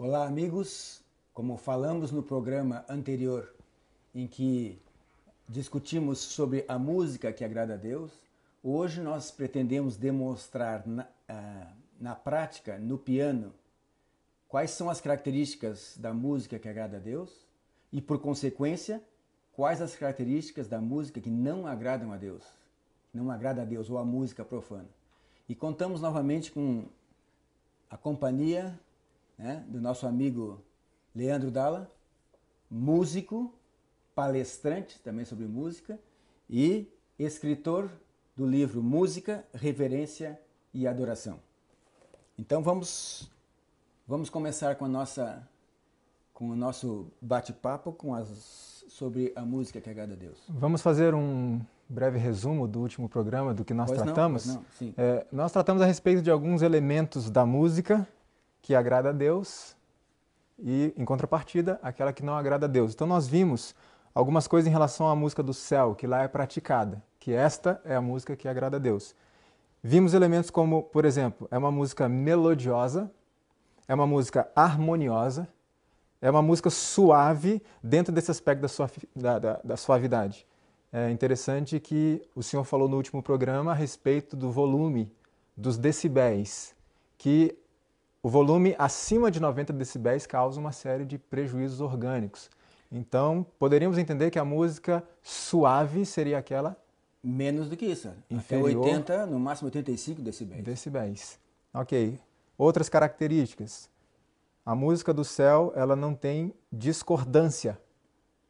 Olá, amigos. Como falamos no programa anterior, em que discutimos sobre a música que agrada a Deus, hoje nós pretendemos demonstrar na, ah, na prática, no piano, quais são as características da música que agrada a Deus e, por consequência, quais as características da música que não agradam a Deus, não agrada a Deus ou a música profana. E contamos novamente com a companhia né, do nosso amigo Leandro Dalla, músico, palestrante também sobre música e escritor do livro Música, Reverência e Adoração. Então vamos vamos começar com a nossa com o nosso bate-papo com as sobre a música que agrada a Deus. Vamos fazer um breve resumo do último programa do que nós pois tratamos. Não, não, é, nós tratamos a respeito de alguns elementos da música que agrada a Deus e, em contrapartida, aquela que não agrada a Deus. Então, nós vimos algumas coisas em relação à música do céu, que lá é praticada, que esta é a música que agrada a Deus. Vimos elementos como, por exemplo, é uma música melodiosa, é uma música harmoniosa, é uma música suave dentro desse aspecto da, da, da, da suavidade. É interessante que o senhor falou no último programa a respeito do volume, dos decibéis, que o volume acima de 90 decibéis causa uma série de prejuízos orgânicos. Então, poderíamos entender que a música suave seria aquela menos do que isso, inferior até 80, no máximo 85 decibéis. Decibéis. OK. Outras características. A música do céu, ela não tem discordância.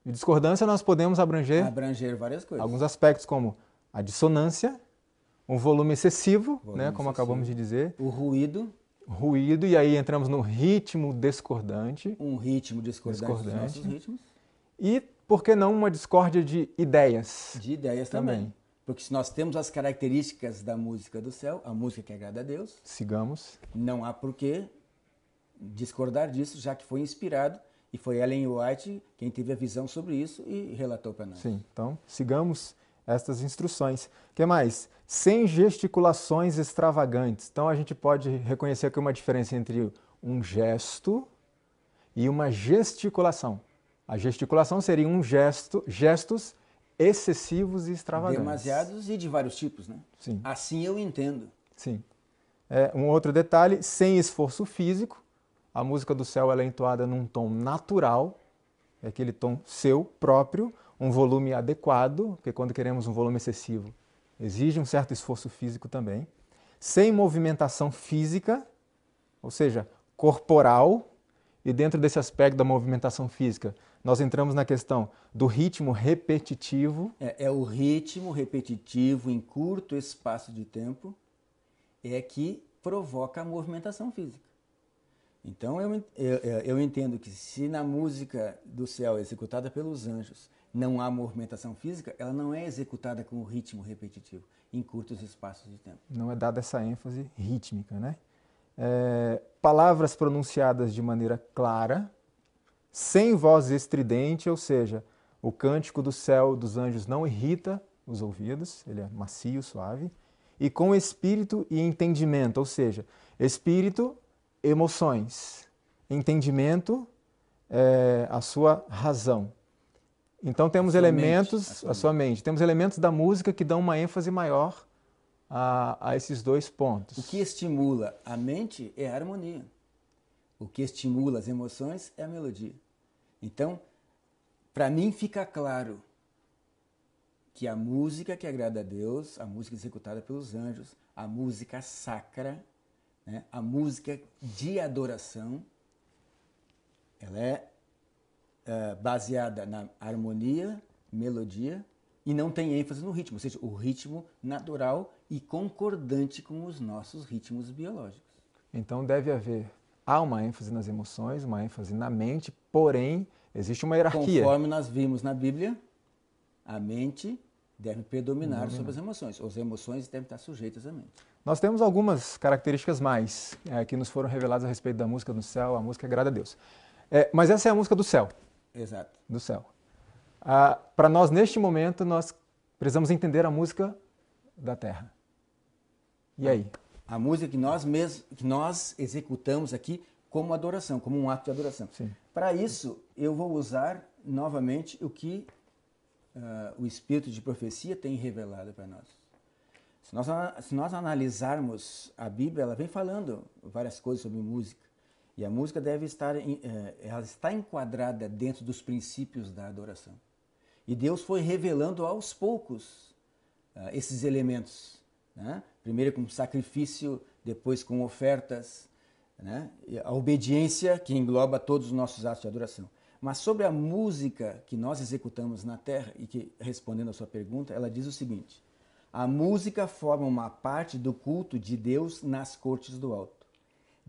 E discordância nós podemos abranger abranger várias coisas. Alguns aspectos como a dissonância, um volume excessivo, volume né, como excessivo. acabamos de dizer. O ruído ruído, e aí entramos no ritmo discordante. Um ritmo discordante, discordante. E, por que não, uma discórdia de ideias. De ideias também. também. Porque se nós temos as características da música do céu, a música que agrada a Deus, sigamos. Não há porquê discordar disso, já que foi inspirado e foi Ellen White quem teve a visão sobre isso e relatou para nós. Sim, então sigamos estas instruções. O que mais? Sem gesticulações extravagantes. Então a gente pode reconhecer aqui uma diferença entre um gesto e uma gesticulação. A gesticulação seria um gesto, gestos excessivos e extravagantes. Demasiados e de vários tipos, né? Sim. Assim eu entendo. Sim. É, um outro detalhe, sem esforço físico. A música do céu é entoada num tom natural, é aquele tom seu próprio, um volume adequado, porque quando queremos um volume excessivo, exige um certo esforço físico também, sem movimentação física, ou seja, corporal, e dentro desse aspecto da movimentação física, nós entramos na questão do ritmo repetitivo. É, é o ritmo repetitivo em curto espaço de tempo é que provoca a movimentação física. Então eu, eu, eu entendo que se na música do céu executada pelos anjos não há movimentação física, ela não é executada com ritmo repetitivo em curtos espaços de tempo. Não é dada essa ênfase rítmica, né? É, palavras pronunciadas de maneira clara, sem voz estridente, ou seja, o cântico do céu dos anjos não irrita os ouvidos, ele é macio, suave, e com espírito e entendimento, ou seja, espírito, emoções, entendimento, é, a sua razão, então temos a elementos, mente, a, sua mente. mente, temos elementos da música que dão uma ênfase maior a, a esses dois pontos. O que estimula a mente é a harmonia. O que estimula as emoções é a melodia. Então, para mim fica claro que a música que agrada a Deus, a música executada pelos anjos, a música sacra, né, a música de adoração, ela é uh, baseada na harmonia, melodia e não tem ênfase no ritmo, ou seja, o ritmo natural e concordante com os nossos ritmos biológicos. Então deve haver há uma ênfase nas emoções, uma ênfase na mente, porém existe uma hierarquia. Conforme nós vimos na Bíblia, a mente deve predominar sobre as emoções. As emoções devem estar sujeitas à mente. Nós temos algumas características mais é, que nos foram reveladas a respeito da música do céu. A música agrada a Deus. É, mas essa é a música do céu. Exato. do céu. Ah, Para nós, neste momento, nós precisamos entender a música da terra. E ah, aí? A música que nós mesmos, que nós executamos aqui como adoração, como um ato de adoração. Para isso, eu vou usar novamente o que uh, o Espírito de profecia tem revelado para nós. Se nós, se nós analisarmos a Bíblia, ela vem falando várias coisas sobre música. E a música deve estar, eh, ela está enquadrada dentro dos princípios da adoração. E Deus foi revelando aos poucos ah, esses elementos. Né? Primeiro com sacrifício, depois com ofertas, né? a obediência que engloba todos os nossos atos de adoração. Mas sobre a música que nós executamos na terra, e que, respondendo à sua pergunta, ela diz o seguinte: a música forma uma parte do culto de Deus nas cortes do alto.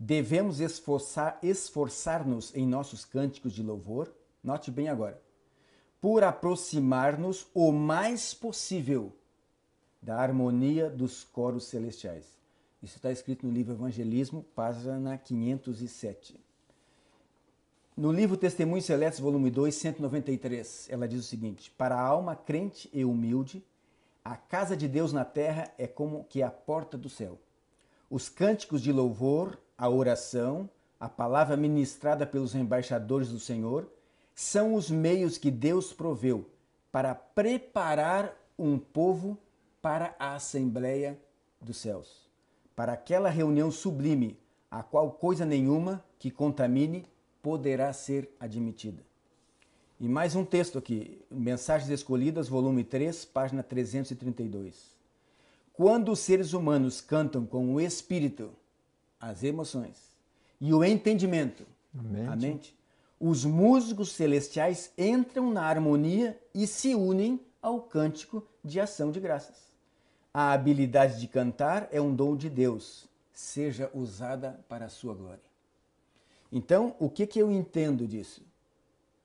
Devemos esforçar, esforçar-nos em nossos cânticos de louvor, note bem agora, por aproximar-nos o mais possível da harmonia dos coros celestiais. Isso está escrito no livro Evangelismo, página 507. No livro Testemunhos Celestes, volume 2, 193, ela diz o seguinte: Para a alma crente e humilde, a casa de Deus na terra é como que a porta do céu. Os cânticos de louvor a oração, a palavra ministrada pelos embaixadores do Senhor, são os meios que Deus proveu para preparar um povo para a Assembleia dos Céus, para aquela reunião sublime, a qual coisa nenhuma que contamine poderá ser admitida. E mais um texto aqui, Mensagens Escolhidas, volume 3, página 332. Quando os seres humanos cantam com o espírito as emoções e o entendimento, a mente. a mente, os músicos celestiais entram na harmonia e se unem ao cântico de ação de graças. A habilidade de cantar é um dom de Deus, seja usada para a sua glória. Então, o que, que eu entendo disso?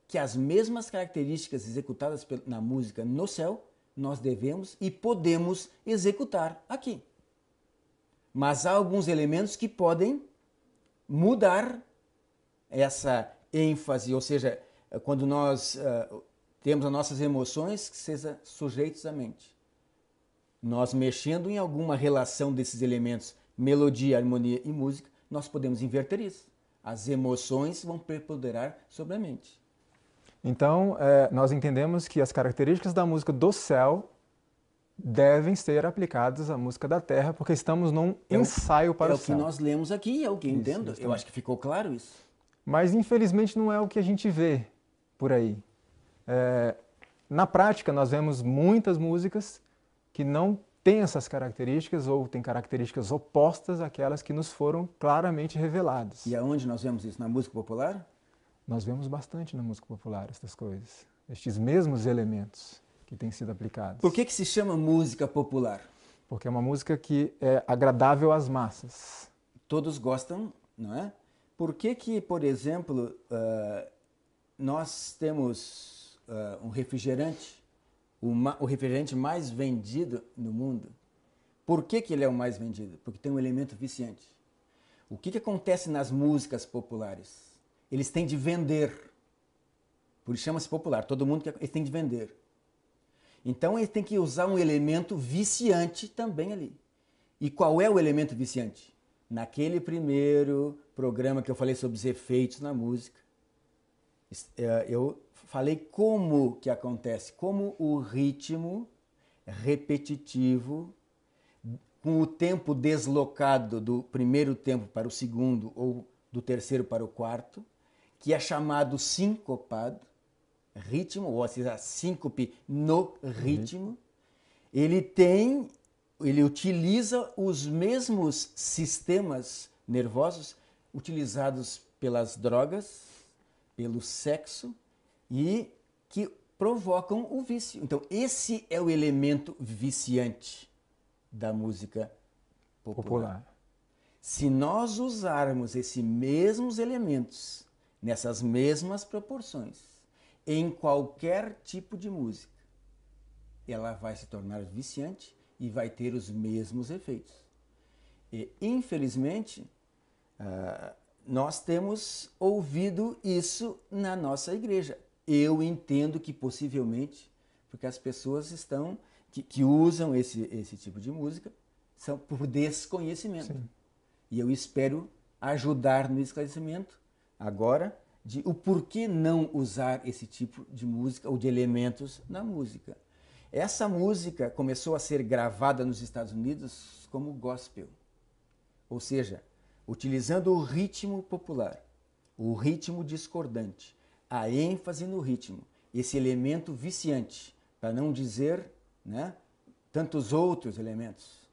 Que as mesmas características executadas na música no céu, nós devemos e podemos executar aqui mas há alguns elementos que podem mudar essa ênfase, ou seja, eh, quando nós uh, temos as nossas emoções que sejam sujeitos à mente. Nós mexendo em alguma relação desses elementos, melodia, harmonia e música, nós podemos inverter isso. As emoções vão preponderar sobre a mente. Então, eh, nós entendemos que as características da música do céu devem ser aplicadas à música da terra, porque estamos num é ensaio para é o, o céu. É o que nós lemos aqui, é o que eu entendo. Isso eu acho que ficou claro isso. Mas, infelizmente, não é o que a gente vê por aí. É, na prática, nós vemos muitas músicas que não têm essas características ou têm características opostas àquelas que nos foram claramente reveladas. E aonde nós vemos isso? Na música popular? Nós vemos bastante na música popular essas coisas, estes mesmos elementos que têm sido aplicados. Por que, que se chama música popular? Porque é uma música que é agradável às massas. Todos gostam, não é? Por que, que por exemplo, uh, nós temos uh, um refrigerante, o refrigerante mais vendido no mundo? Por que, que ele é o mais vendido? Porque tem um elemento viciante. O que, que acontece nas músicas populares? Eles têm de vender. Por isso chama-se popular. Todo mundo quer, eles têm de vender. Então ele tem que usar um elemento viciante também ali. E qual é o elemento viciante? Naquele primeiro programa que eu falei sobre os efeitos na música, é, eu falei como que acontece, como o ritmo repetitivo com o tempo deslocado do primeiro tempo para o segundo ou do terceiro para o quarto, que é chamado sincopado, ritmo, ou seja, assim, a síncope no uhum. ritmo, uhum. ele tem, ele utiliza os mesmos sistemas nervosos utilizados pelas drogas, pelo sexo e que provocam o vício. Então, esse é o elemento viciante da música popular. popular. Se nós usarmos esses mesmos elementos nessas mesmas proporções, em qualquer tipo de música. Ela vai se tornar viciante e vai ter os mesmos efeitos. E, infelizmente, ah, nós temos ouvido isso na nossa igreja. Eu entendo que possivelmente, porque as pessoas estão que, que usam esse, esse tipo de música são por desconhecimento. Sim. E eu espero ajudar no esclarecimento agora de o porquê não usar esse tipo de música ou de elementos na música. Essa música começou a ser gravada nos Estados Unidos como gospel, ou seja, utilizando o ritmo popular, o ritmo discordante, a ênfase no ritmo, esse elemento viciante, para não dizer né, tantos outros elementos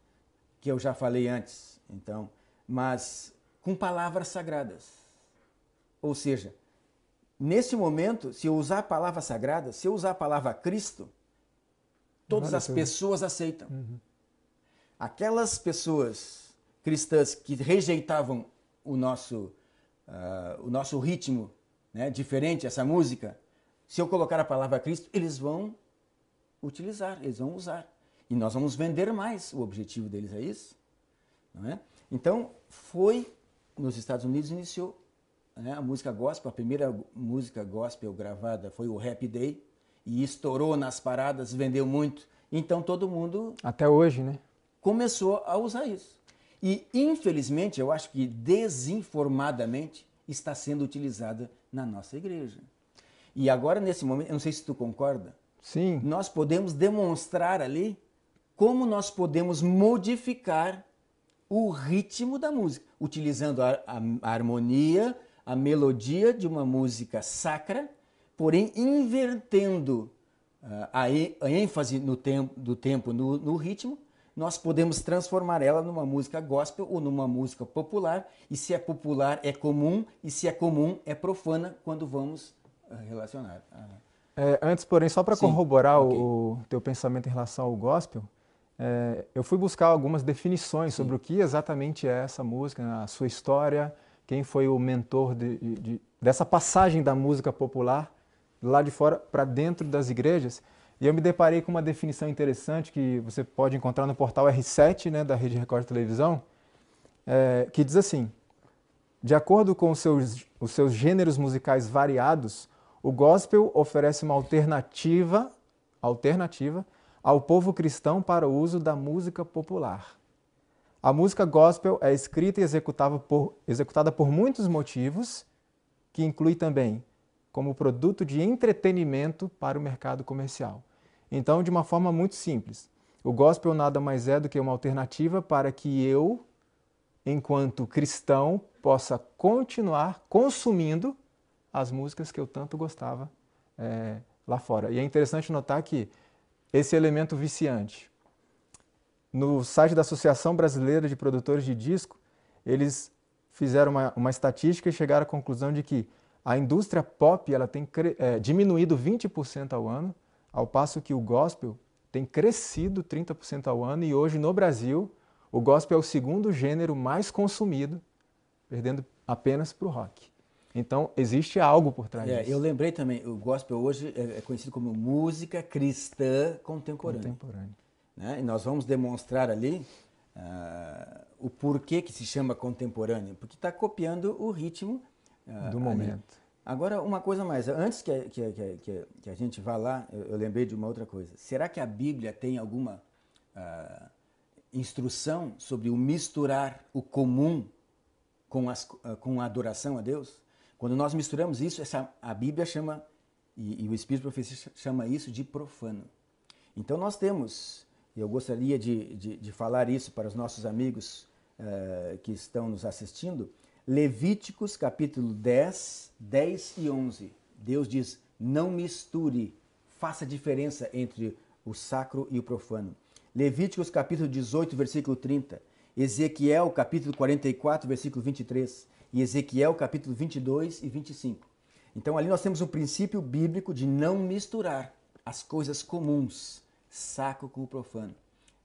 que eu já falei antes, então, mas com palavras sagradas. Ou seja, Nesse momento, se eu usar a palavra sagrada, se eu usar a palavra Cristo, todas as pessoas aceitam. Uhum. Aquelas pessoas cristãs que rejeitavam o nosso, uh, o nosso ritmo né, diferente, essa música, se eu colocar a palavra Cristo, eles vão utilizar, eles vão usar. E nós vamos vender mais. O objetivo deles é isso. Não é? Então, foi nos Estados Unidos iniciou né, a música gospel, a primeira música gospel gravada foi o Happy Day, e estourou nas paradas, vendeu muito. Então todo mundo. Até hoje, né? Começou a usar isso. E infelizmente, eu acho que desinformadamente está sendo utilizada na nossa igreja. E agora, nesse momento, eu não sei se tu concorda. Sim. Nós podemos demonstrar ali como nós podemos modificar o ritmo da música, utilizando a, a, a harmonia, a melodia de uma música sacra, porém invertendo ah, a ênfase no tempo, do tempo no, no ritmo, nós podemos transformar ela numa música gospel ou numa música popular, e se é popular é comum, e se é comum é profana quando vamos ah, relacionar. É, antes, porém, só para corroborar okay. o, o teu pensamento em relação ao gospel, é, eu fui buscar algumas definições Sim. sobre o que exatamente é essa música, a sua história, quem foi o mentor de, de, dessa passagem da música popular lá de fora para dentro das igrejas. E eu me deparei com uma definição interessante que você pode encontrar no portal R7, né, da Rede Record Televisão, é, que diz assim: de acordo com os seus, os seus gêneros musicais variados, o gospel oferece uma alternativa, alternativa ao povo cristão para o uso da música popular. A música gospel é escrita e por, executada por muitos motivos, que inclui também como produto de entretenimento para o mercado comercial. Então, de uma forma muito simples, o gospel nada mais é do que uma alternativa para que eu, enquanto cristão, possa continuar consumindo as músicas que eu tanto gostava é, lá fora. E é interessante notar que esse elemento viciante, no site da Associação Brasileira de Produtores de Disco, eles fizeram uma, uma estatística e chegaram à conclusão de que a indústria pop ela tem é, diminuído 20% ao ano, ao passo que o gospel tem crescido 30% ao ano e hoje no Brasil o gospel é o segundo gênero mais consumido, perdendo apenas para o rock. Então existe algo por trás é, disso. Eu lembrei também, o gospel hoje é, é conhecido como música cristã contemporânea. contemporânea. Né? E nós vamos demonstrar ali uh, o porquê que se chama contemporâneo, porque está copiando o ritmo uh, do momento. Ali. Agora, uma coisa mais, antes que a, que que a, que a gente vá lá, eu, eu, lembrei de uma outra coisa. Será que a Bíblia tem alguma uh, instrução sobre o misturar o comum com, as, com a adoração a Deus? Quando nós misturamos isso, essa, a Bíblia chama, e, e o Espírito Profecia chama isso de profano. Então nós temos e eu gostaria de, de, de falar isso para os nossos amigos uh, que estão nos assistindo. Levíticos capítulo 10, 10 e 11. Deus diz: não misture, faça diferença entre o sacro e o profano. Levíticos capítulo 18, versículo 30. Ezequiel capítulo 44, versículo 23. E Ezequiel capítulo 22 e 25. Então ali nós temos o um princípio bíblico de não misturar as coisas comuns, saco com o profano.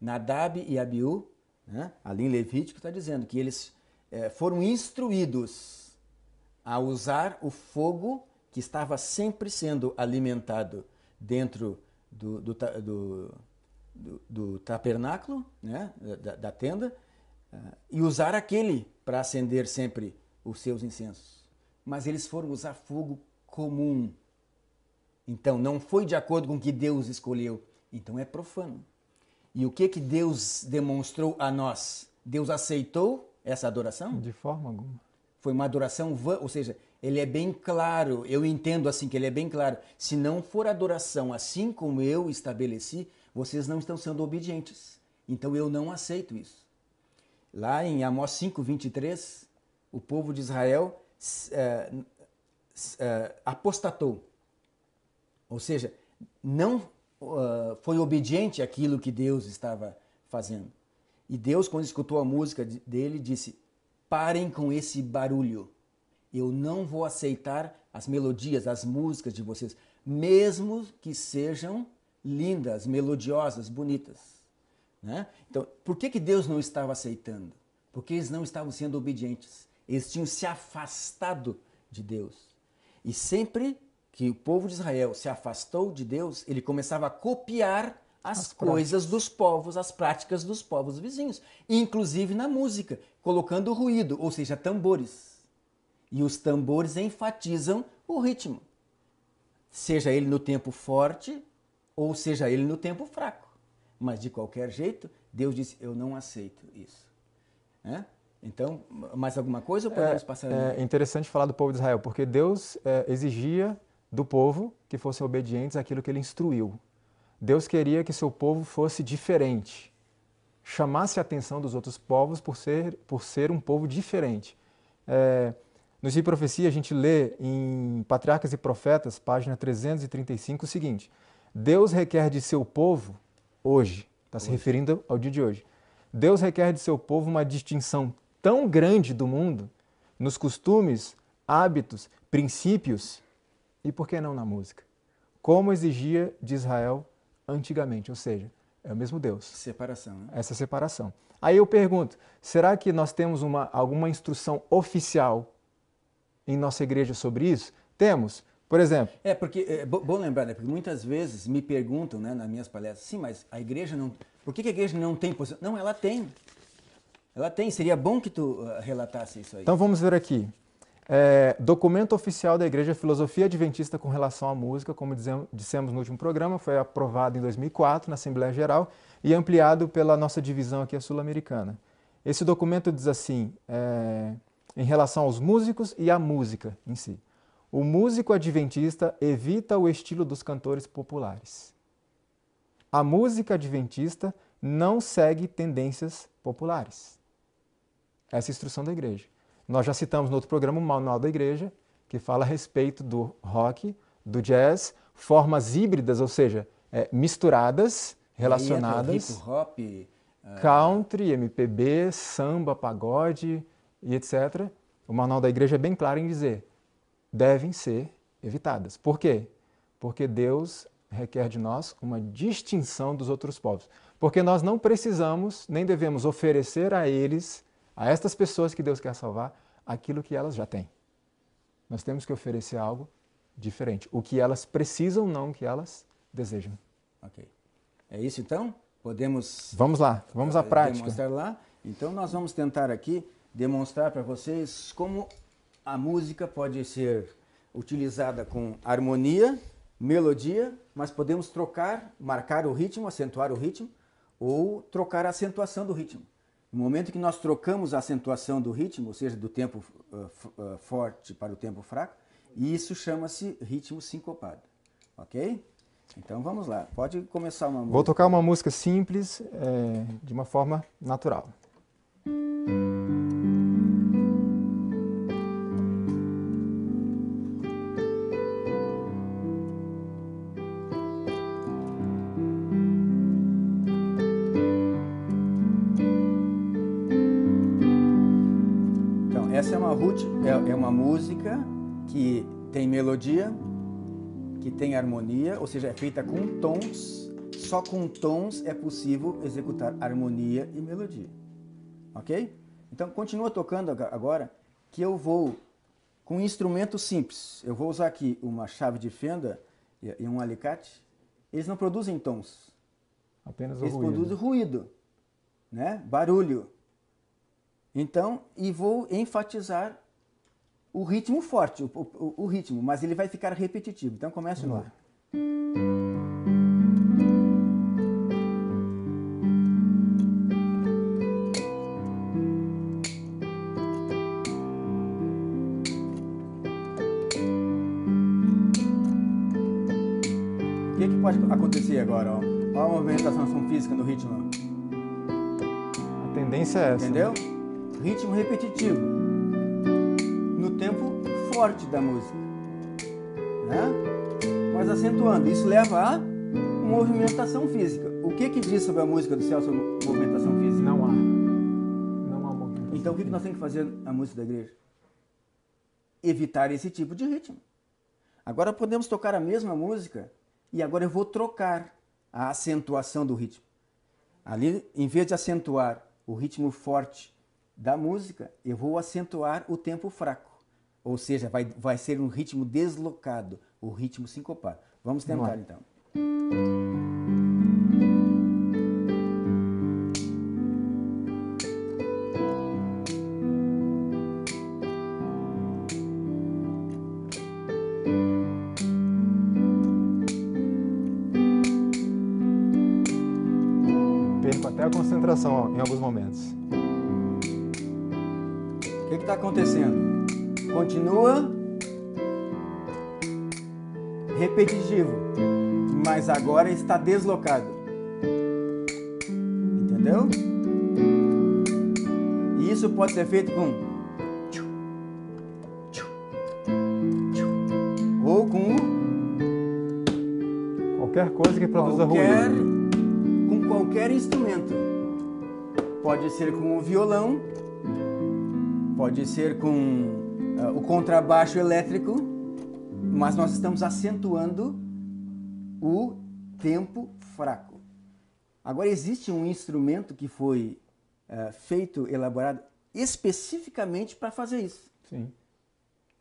Nadab e Abiú, né, ali em Levítico, está dizendo que eles é, foram instruídos a usar o fogo que estava sempre sendo alimentado dentro do, do, do, do, do tabernáculo, né, da, da tenda, eh, e usar aquele para acender sempre os seus incensos. Mas eles foram usar fogo comum. Então, não foi de acordo com o que Deus escolheu, então é profano. E o que que Deus demonstrou a nós? Deus aceitou essa adoração? De forma alguma. Foi uma adoração vã, ou seja, ele é bem claro, eu entendo assim que ele é bem claro. Se não for adoração assim como eu estabeleci, vocês não estão sendo obedientes. Então eu não aceito isso. Lá em Amós 23, o povo de Israel uh, uh, apostatou. Ou seja, não ah, foi obediente àquilo que Deus estava fazendo. E Deus, quando escutou a música dele, disse: parem com esse barulho. Eu não vou aceitar as melodias, as músicas de vocês, mesmo que sejam lindas, melodiosas, bonitas. Né? Então, por que, que Deus não estava aceitando? Porque eles não estavam sendo obedientes. Eles tinham se afastado de Deus. E sempre que o povo de Israel se afastou de Deus, ele começava a copiar as, as coisas práticas. dos povos, as práticas dos povos vizinhos, inclusive na música, colocando ruído, ou seja, tambores. E os tambores enfatizam o ritmo, seja ele no tempo forte ou seja ele no tempo fraco. Mas de qualquer jeito, Deus disse: Eu não aceito isso. É? Então, mais alguma coisa ou podemos é, passar? É interessante falar do povo de Israel, porque Deus é, exigia do povo que fossem obedientes àquilo que ele instruiu. Deus queria que seu povo fosse diferente, chamasse a atenção dos outros povos por ser, por ser um povo diferente. É, no Dia Profecia, a gente lê em Patriarcas e Profetas, página 335, o seguinte: Deus requer de seu povo, hoje, está se referindo ao dia de hoje, Deus requer de seu povo uma distinção tão grande do mundo nos costumes, hábitos, princípios e por que não na música? Como exigia de Israel antigamente, ou seja, é o mesmo Deus. Separação. Né? Essa separação. Aí eu pergunto, será que nós temos uma, alguma instrução oficial em nossa igreja sobre isso? Temos. Por exemplo. É, porque é bom lembrar, né? Porque muitas vezes me perguntam né, nas minhas palestras, sim, mas a igreja não. Por que, a igreja não tem posição? Não, ela tem. Ela tem. Seria bom que tu ah, relatasse isso aí. Então vamos ver aqui. É, documento oficial da Igreja Filosofia Adventista com relação à música, como dissemos no último programa, foi aprovado em 2004 na Assembleia Geral e ampliado pela nossa divisão aqui, a Sul-Americana. Esse documento diz assim, é, em relação aos músicos e à música em si. O músico adventista evita o estilo dos cantores populares. A música adventista não segue tendências populares. Essa é a instrução da igreja. Nós já citamos no outro programa o Manual da Igreja, que fala a respeito do rock, do jazz, formas híbridas, ou seja, é, misturadas, relacionadas. Hip hop, uh... Ah, country, MPB, samba, pagode e etc. O Manual da Igreja é bem claro em dizer: devem ser evitadas. Por quê? Porque Deus requer de nós uma distinção dos outros povos. Porque nós não precisamos nem devemos oferecer a eles a estas pessoas que Deus quer salvar aquilo que elas já têm. Nós temos que oferecer algo diferente, o que elas precisam, não o que elas desejam. Ok. É isso então? Podemos. Vamos lá, vamos à eh, prática. Demonstrar lá. Então nós vamos tentar aqui demonstrar para vocês como a música pode ser utilizada com harmonia, melodia, mas podemos trocar, marcar o ritmo, acentuar o ritmo ou trocar a acentuação do ritmo. No momento que nós trocamos a acentuação do ritmo, ou seja, do tempo uh, uh, forte para o tempo fraco, isso chama-se ritmo sincopado. Ok? Então vamos lá. Pode começar uma música. Vou tocar uma música simples, é, de uma forma natural. Música música que tem melodia, que tem harmonia, ou seja, é feita com tons. Só com tons é possível executar harmonia e melodia. Ok? Então continua tocando agora, que eu vou com um instrumento simples. Eu vou usar aqui uma chave de fenda e um alicate. Eles não produzem tons. Apenas Eles produzem ruído, né? Barulho. Então, e vou enfatizar o ritmo forte, o, o, o ritmo, mas ele vai ficar repetitivo. Então comece no ar. O que, é que pode acontecer agora? Ó? Olha a movimentação física no ritmo. A tendência é essa. Entendeu? Né? Ritmo repetitivo forte da música. Né? Mas acentuando, isso leva a movimentação física. O que que diz sobre a música do sobre movimentação física? Não há. Não há movimentação. Então o que, que nós temos que fazer na música da igreja? Evitar esse tipo de ritmo. Agora podemos tocar a mesma música e agora eu vou trocar a acentuação do ritmo. Ali, em vez de acentuar o ritmo forte da música, eu vou acentuar o tempo fraco ou seja, vai, vai ser um ritmo deslocado, o ritmo sincopado. Vamos tentar então. Perco até a concentração em alguns momentos. O que está acontecendo? Continua. Repetitivo. Mas agora está deslocado. Entendeu? E isso pode ser feito com ou com qualquer coisa que produza qualquer, ruído. Com qualquer instrumento. Pode ser com o violão, pode ser com ah, o contrabaixo elétrico, mas nós estamos acentuando o tempo fraco. Agora, existe um instrumento que foi uh, feito, elaborado especificamente para fazer isso. Sim.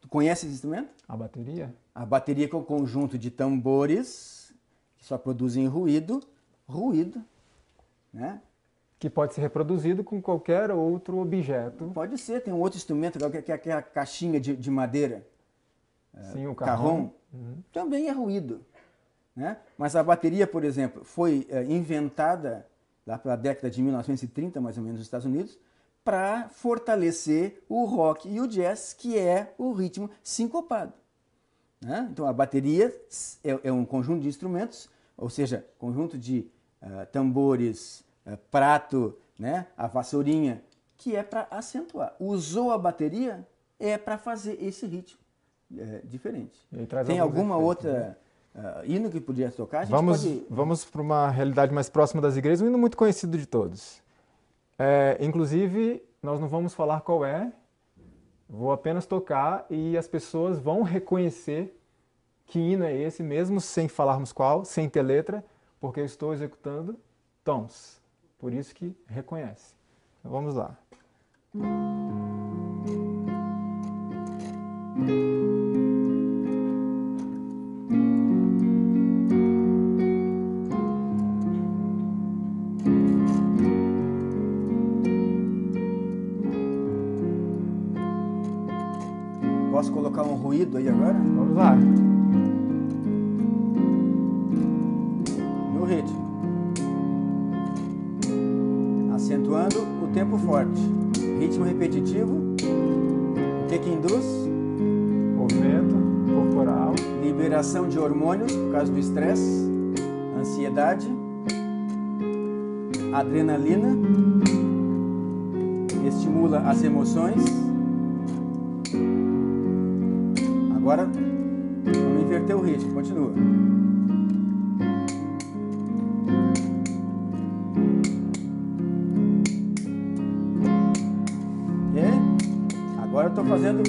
Tu conhece esse instrumento? A bateria. A bateria com é o conjunto de tambores que só produzem ruído, ruído, né? que pode ser reproduzido com qualquer outro objeto. Pode ser, tem um outro instrumento que é, é aquela caixinha de, de madeira. É, Sim, o carrom. Uhum. Também é ruído. Né? Mas a bateria, por exemplo, foi é, inventada lá pela década de 1930, mais ou menos, nos Estados Unidos, para fortalecer o rock e o jazz, que é o ritmo sincopado. Né? Então, a bateria é, é, um conjunto de instrumentos, ou seja, conjunto de uh, tambores, é, prato, né, a vassourinha, que é para acentuar. Usou a bateria é para fazer esse ritmo é, diferente. Tem alguma outra né? uh, hino que podia tocar? vamos pode... vamos para uma realidade mais próxima das igrejas, um hino muito conhecido de todos. É, inclusive, nós não vamos falar qual é, vou apenas tocar e as pessoas vão reconhecer que hino é esse, mesmo sem falarmos qual, sem ter letra, porque eu estou executando tons. Por isso que reconhece. Então, vamos lá. Posso colocar um ruído aí agora? Vamos lá. o tempo forte. Ritmo repetitivo. O que que induz? Movimento corporal. Liberação de hormônios por causa do estresse, ansiedade, adrenalina. Estimula as emoções. Agora, vamos inverter o ritmo. Continua. fazendo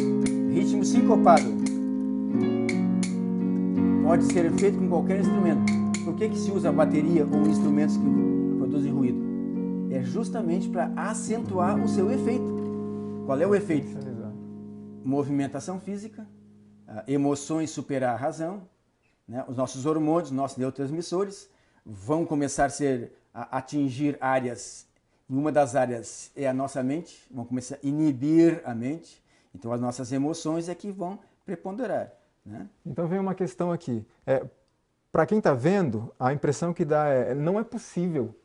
ritmo sincopado. Pode ser feito com qualquer instrumento. Por que, que se usa bateria ou instrumentos que produzem ruído? É justamente para acentuar o seu efeito. Qual é o efeito? Movimentação física, ah, emoções superar a razão, né? os nossos hormônios, nossos neurotransmissores vão começar a, ser, a atingir áreas e uma das áreas é a nossa mente, vão começar a inibir a mente. Então as nossas emoções é que vão preponderar. Né? Então vem uma questão aqui. É, Para quem está vendo, a impressão que dá é não é possível.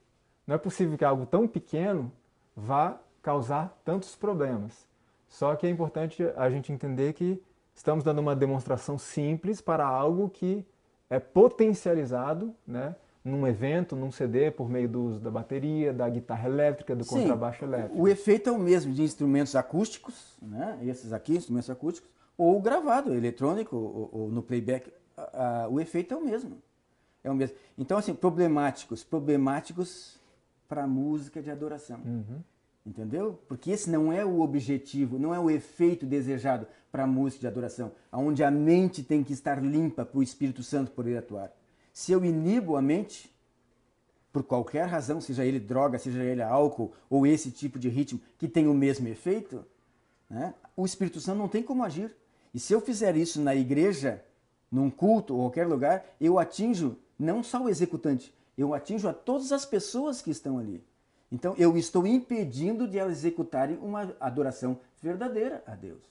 Não é possível que algo tão pequeno vá causar tantos problemas. Só que é importante a gente entender que estamos dando uma demonstração simples para algo que é potencializado né, num evento, num CD, por meio do uso da bateria, da guitarra elétrica, do Sim, contrabaixo elétrico. O efeito é o mesmo de instrumentos acústicos, né? esses aqui, instrumentos acústicos, ou gravado, eletrônico, ou, ou no playback, o efeito é o mesmo. É o mesmo. Então, assim, problemáticos, problemáticos para música de adoração. Uhum. Entendeu? Porque esse não é o objetivo, não é o efeito desejado para a música de adoração, onde a mente tem que estar limpa para o Espírito Santo poder atuar. Se eu inibo a mente, por qualquer razão, seja ele droga, seja ele álcool ou esse tipo de ritmo que tem o mesmo efeito, né, o Espírito Santo não tem como agir. E se eu fizer isso na igreja, num culto ou qualquer lugar, eu atinjo não só o executante, eu atinjo a todas as pessoas que estão ali. Então eu estou impedindo de elas executarem uma adoração verdadeira a Deus.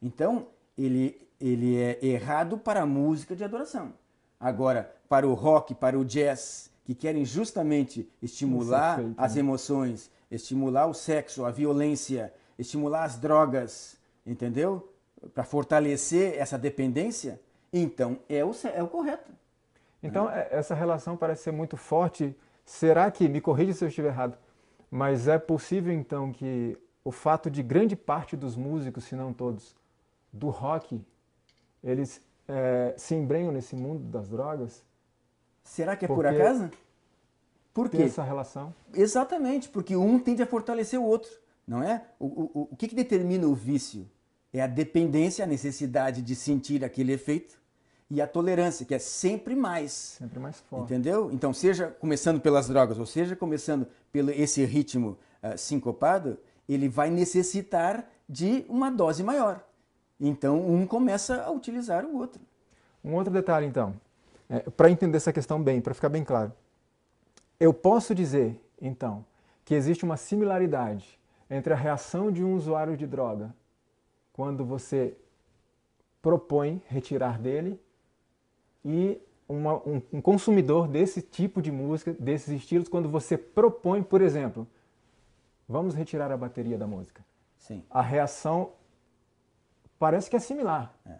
Então ele, ele é errado para a música de adoração. Agora, para o rock, para o jazz, que querem justamente estimular feito, né? as emoções, estimular o sexo, a violência, estimular as drogas, entendeu? Para fortalecer essa dependência, então é o, é o correto. Então, é, essa relação parece ser muito forte. Será que, me corrija se eu estiver errado, mas é possível então que o fato de grande parte dos músicos, se não todos, do rock, eles é, se embrenham nesse mundo das drogas. Será que é por acaso? Por quê? essa relação. Exatamente, porque um tende a fortalecer o outro, não é? O, o, o que, que determina o vício? É a dependência, a necessidade de sentir aquele efeito e a tolerância, que é sempre mais. Sempre mais forte. Entendeu? Então, seja começando pelas drogas ou seja começando pelo esse ritmo uh, sincopado, ele vai necessitar de uma dose maior. Então, um começa a utilizar o outro. Um outro detalhe, então, é, para entender essa questão bem, para ficar bem claro. Eu posso dizer, então, que existe uma similaridade entre a reação de um usuário de droga quando você propõe retirar dele e uma, um, um consumidor desse tipo de música, desses estilos, quando você propõe, por exemplo, vamos retirar a bateria da música. Sim. A reação parece que é similar. É.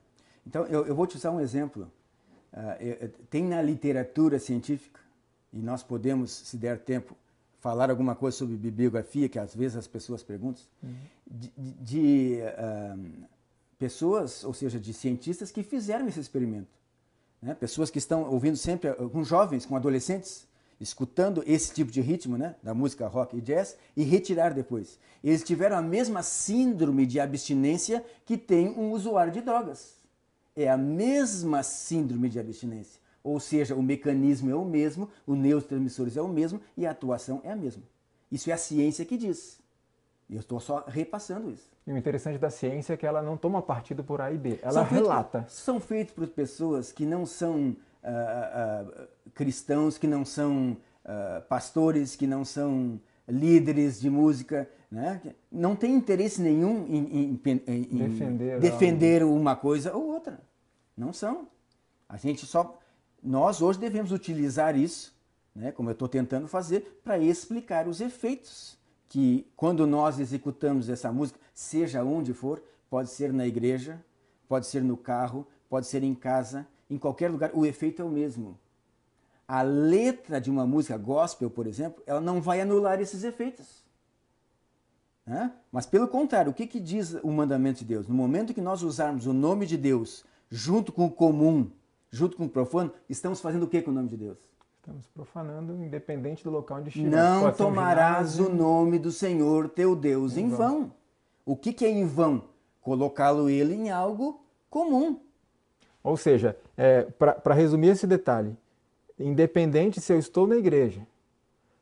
Então, eu, eu, vou te usar um exemplo. Uh, tem na literatura científica, e nós podemos, se der tempo, falar alguma coisa sobre bibliografia, que às vezes as pessoas perguntam, uhum. de, de uh, pessoas, ou seja, de cientistas que fizeram esse experimento. Né? Pessoas que estão ouvindo sempre, ah, com jovens, com adolescentes, escutando esse tipo de ritmo, né, da música rock e jazz, e retirar depois. Eles tiveram a mesma síndrome de abstinência que tem um usuário de drogas. É a mesma síndrome de abstinência. Ou seja, o mecanismo é o mesmo, o neurotransmissores é o mesmo e a atuação é a mesma. Isso é a ciência que diz. Eu estou só repassando isso. E o interessante da ciência é que ela não toma partido por A e B, ela são relata. Feito, são feitos por pessoas que não são uh, cristãos que não são uh, pastores, que não são líderes de música, né? não tem interesse nenhum em, em, em defender, defender uma coisa ou outra. Não são. A gente só. Nós hoje devemos utilizar isso, né, como eu estou tentando fazer, para explicar os efeitos que, quando nós executamos essa música, seja onde for, pode ser na igreja, pode ser no carro, pode ser em casa, em qualquer lugar, o efeito é o mesmo. A letra de uma música gospel, por exemplo, ela não vai anular esses efeitos. Né? Mas pelo contrário, o que, que diz o mandamento de Deus? No momento que nós usarmos o nome de Deus junto com o comum, junto com o profano, estamos fazendo o que com o nome de Deus? Estamos profanando, independente do local onde estiver. Não tomarás o nome do Senhor teu Deus em, em vão. vão. O que, que é em vão? Colocá-lo ele em algo comum. Ou seja, é, para resumir esse detalhe, independente se eu estou na igreja,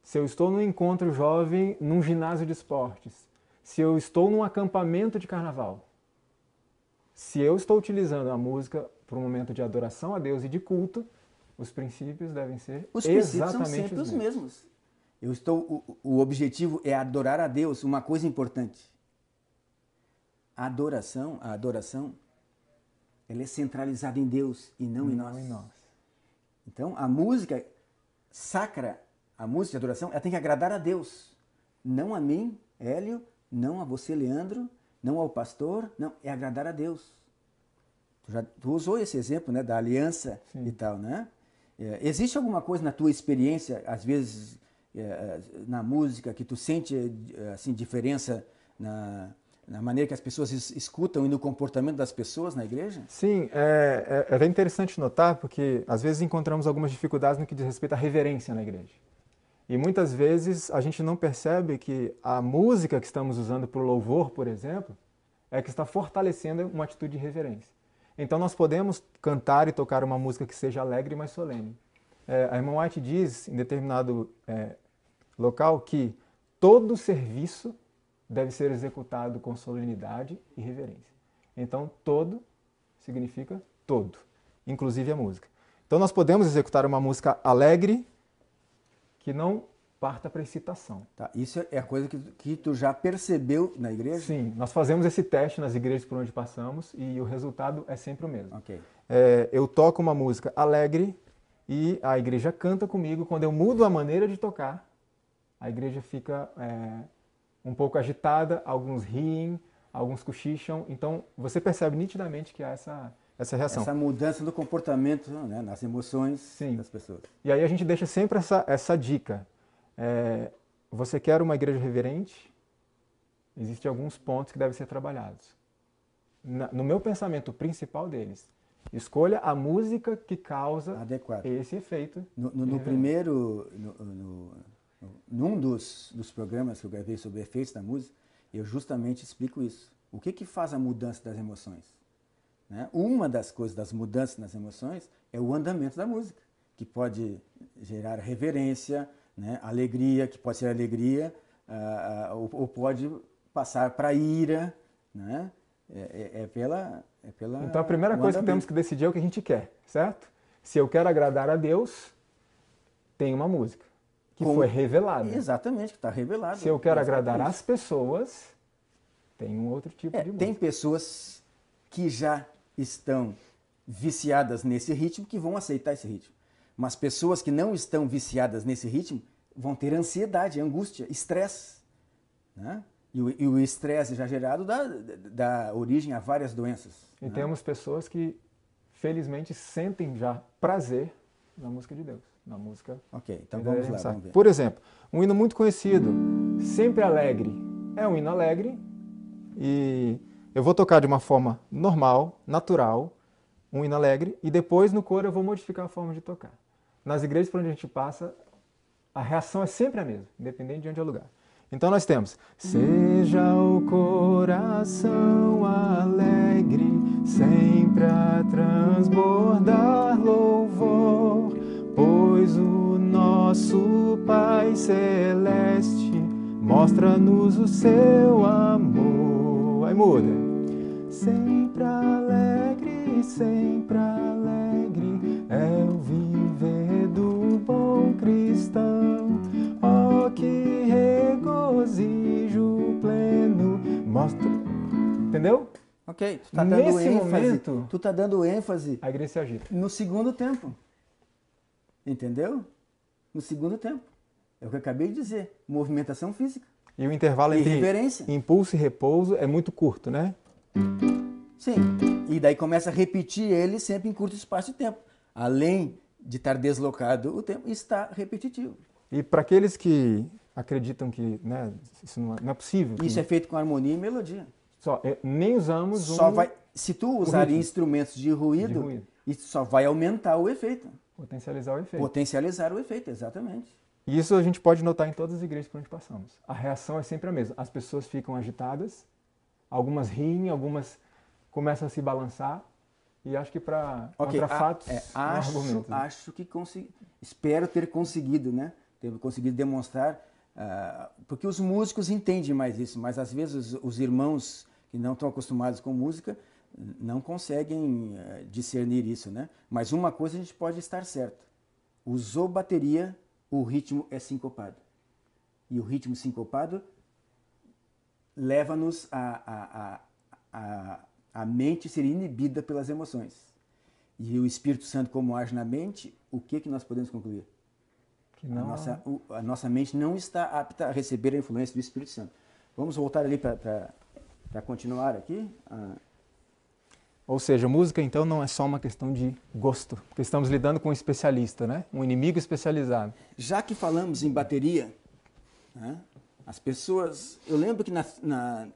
se eu estou num encontro jovem num ginásio de esportes, se eu estou num acampamento de carnaval, se eu estou utilizando a música para um momento de adoração a Deus e de culto, os princípios devem ser os princípios são sempre os mesmos. mesmos. Eu estou o, o objetivo é adorar a Deus, uma coisa importante. A adoração, a adoração ela é centralizada em Deus e não, em, nós. em nós. Então, a música sacra, a música de adoração, ela tem que agradar a Deus. Não a mim, Hélio, não a você, Leandro, não ao pastor, não, é agradar a Deus. Tu, já, tu usou esse exemplo, né, da aliança Sim. e tal, né? É, existe alguma coisa na tua experiência, às vezes é, é na música, que tu sente é, assim diferença na, na maneira que as pessoas escutam e no comportamento das pessoas na igreja? Sim, é, é, é interessante notar porque às vezes encontramos algumas dificuldades no que diz respeito à reverência na igreja. E muitas vezes a gente não percebe que a música que estamos usando para o louvor, por exemplo, é que está fortalecendo uma atitude de reverência. Então nós podemos cantar e tocar uma música que seja alegre, e mais solene. É, a irmã White diz em determinado é, local que todo serviço deve ser executado com solenidade e reverência. Então, todo significa todo, inclusive a música. Então, nós podemos executar uma música alegre que não parta para excitação. Tá, isso é a coisa que, que tu já percebeu na igreja? Sim, nós fazemos esse teste nas igrejas por onde passamos e o resultado é sempre o mesmo. Okay. É, eu toco uma música alegre e a igreja canta comigo. Quando eu mudo a maneira de tocar, a igreja fica é, um pouco agitada, alguns riem, alguns cochicham. Então você percebe nitidamente que há essa, essa reação. Essa mudança no comportamento, né, nas emoções Sim. das pessoas. E aí a gente deixa sempre essa, essa dica. É, você quer uma igreja reverente? Existem alguns pontos que devem ser trabalhados. Na, no meu pensamento, o principal deles, escolha a música que causa Adequado. esse efeito. No, no, no primeiro, no, num dos, dos programas que eu gravei sobre efeitos da música, eu justamente explico isso. O que, que faz a mudança das emoções? Né? Uma das coisas das mudanças nas emoções é o andamento da música, que pode gerar reverência, né? alegria, que pode ser alegria, uh, uh, ou, ou, pode passar para ira. Né? É, é, é, pela, é pela. Então a primeira coisa andamento. que temos que decidir é o que a gente quer, certo? Se eu quero agradar a Deus, tem uma música. Que foi revelada. Exatamente, que está revelada. Se eu quero Exatamente. agradar as pessoas, tem um outro tipo é, de música. Tem pessoas que já estão viciadas nesse ritmo que vão aceitar esse ritmo. Mas pessoas que não estão viciadas nesse ritmo vão ter ansiedade, angústia, estresse. Né? E o estresse já gerado dá, dá, origem a várias doenças. E né? temos pessoas que, felizmente, sentem já prazer na música de Deus na música. Ok, então vamos lá, vamos ver. Por exemplo, um hino muito conhecido, Sempre Alegre. É um hino alegre e eu vou tocar de uma forma normal, natural, um hino alegre, e depois no coro eu vou modificar a forma de tocar. Nas igrejas por onde a gente passa, a reação é sempre a mesma, independente de onde é o lugar. Então nós temos: Seja o coração alegre, sempre a transbordar louvor pois o nosso Pai Celeste mostra-nos o seu amor. Aí muda. Sempre alegre, sempre alegre é o viver do bom cristão. Oh, que regozijo pleno mostra. Entendeu? Ok, tu tá dando Nesse ênfase. Momento, tu tá dando ênfase. A igreja se agita. No segundo tempo. Entendeu? No segundo tempo. É o que eu acabei de dizer. Movimentação física. E o intervalo e entre reverência. impulso e repouso é muito curto, né? Sim. E daí começa a repetir ele sempre em curto espaço de tempo. Além de estar deslocado o tempo, está repetitivo. E para aqueles que acreditam que né, isso não é, não é possível. Isso é feito com harmonia e melodia. Só, é, nem usamos um... Só vai, se tu usar instrumentos de ruído, de ruído, isso só vai aumentar o efeito. Potencializar o efeito. Potencializar o efeito, exatamente. E isso a gente pode notar em todas as igrejas por onde passamos. A reação é sempre a mesma. As pessoas ficam agitadas, algumas riem, algumas começam a se balançar. E acho que para okay, fatos, é, acho, é um acho que consegui, espero ter conseguido, né? Ter conseguido demonstrar, uh, porque os músicos entendem mais isso, mas às vezes os irmãos que não estão acostumados com música não conseguem eh, discernir isso, né? Mas uma coisa a gente pode estar certo. Usou bateria, o ritmo é sincopado. E o ritmo sincopado leva-nos a, a, a, a, mente ser inibida pelas emoções. E o Espírito Santo, como age na mente, o que, que nós podemos concluir? Que não... a, nossa, a nossa mente não está apta a receber a influência do Espírito Santo. Vamos voltar ali para continuar aqui. Ah. Ou seja, música então não é só uma questão de gosto, porque estamos lidando com um especialista, né? um inimigo especializado. Já que falamos em bateria, né? as pessoas. Eu lembro que na, na,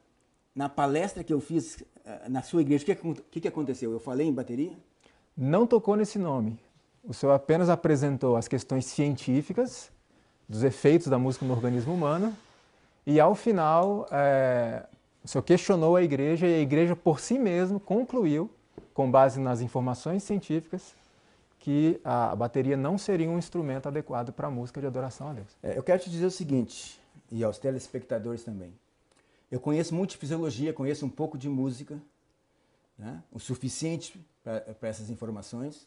na, palestra que eu fiz eh, na sua igreja, o que, que, que aconteceu? Eu falei em bateria? Não tocou nesse nome. O senhor apenas apresentou as questões científicas dos efeitos da música no organismo humano e, ao final, é, o senhor questionou a igreja e a igreja por si mesma concluiu, com base nas informações científicas, que a bateria não seria um instrumento adequado para a música de adoração a Deus. É, eu quero te dizer o seguinte, e aos telespectadores também. Eu conheço muito de fisiologia, conheço um pouco de música, né? o suficiente para essas informações,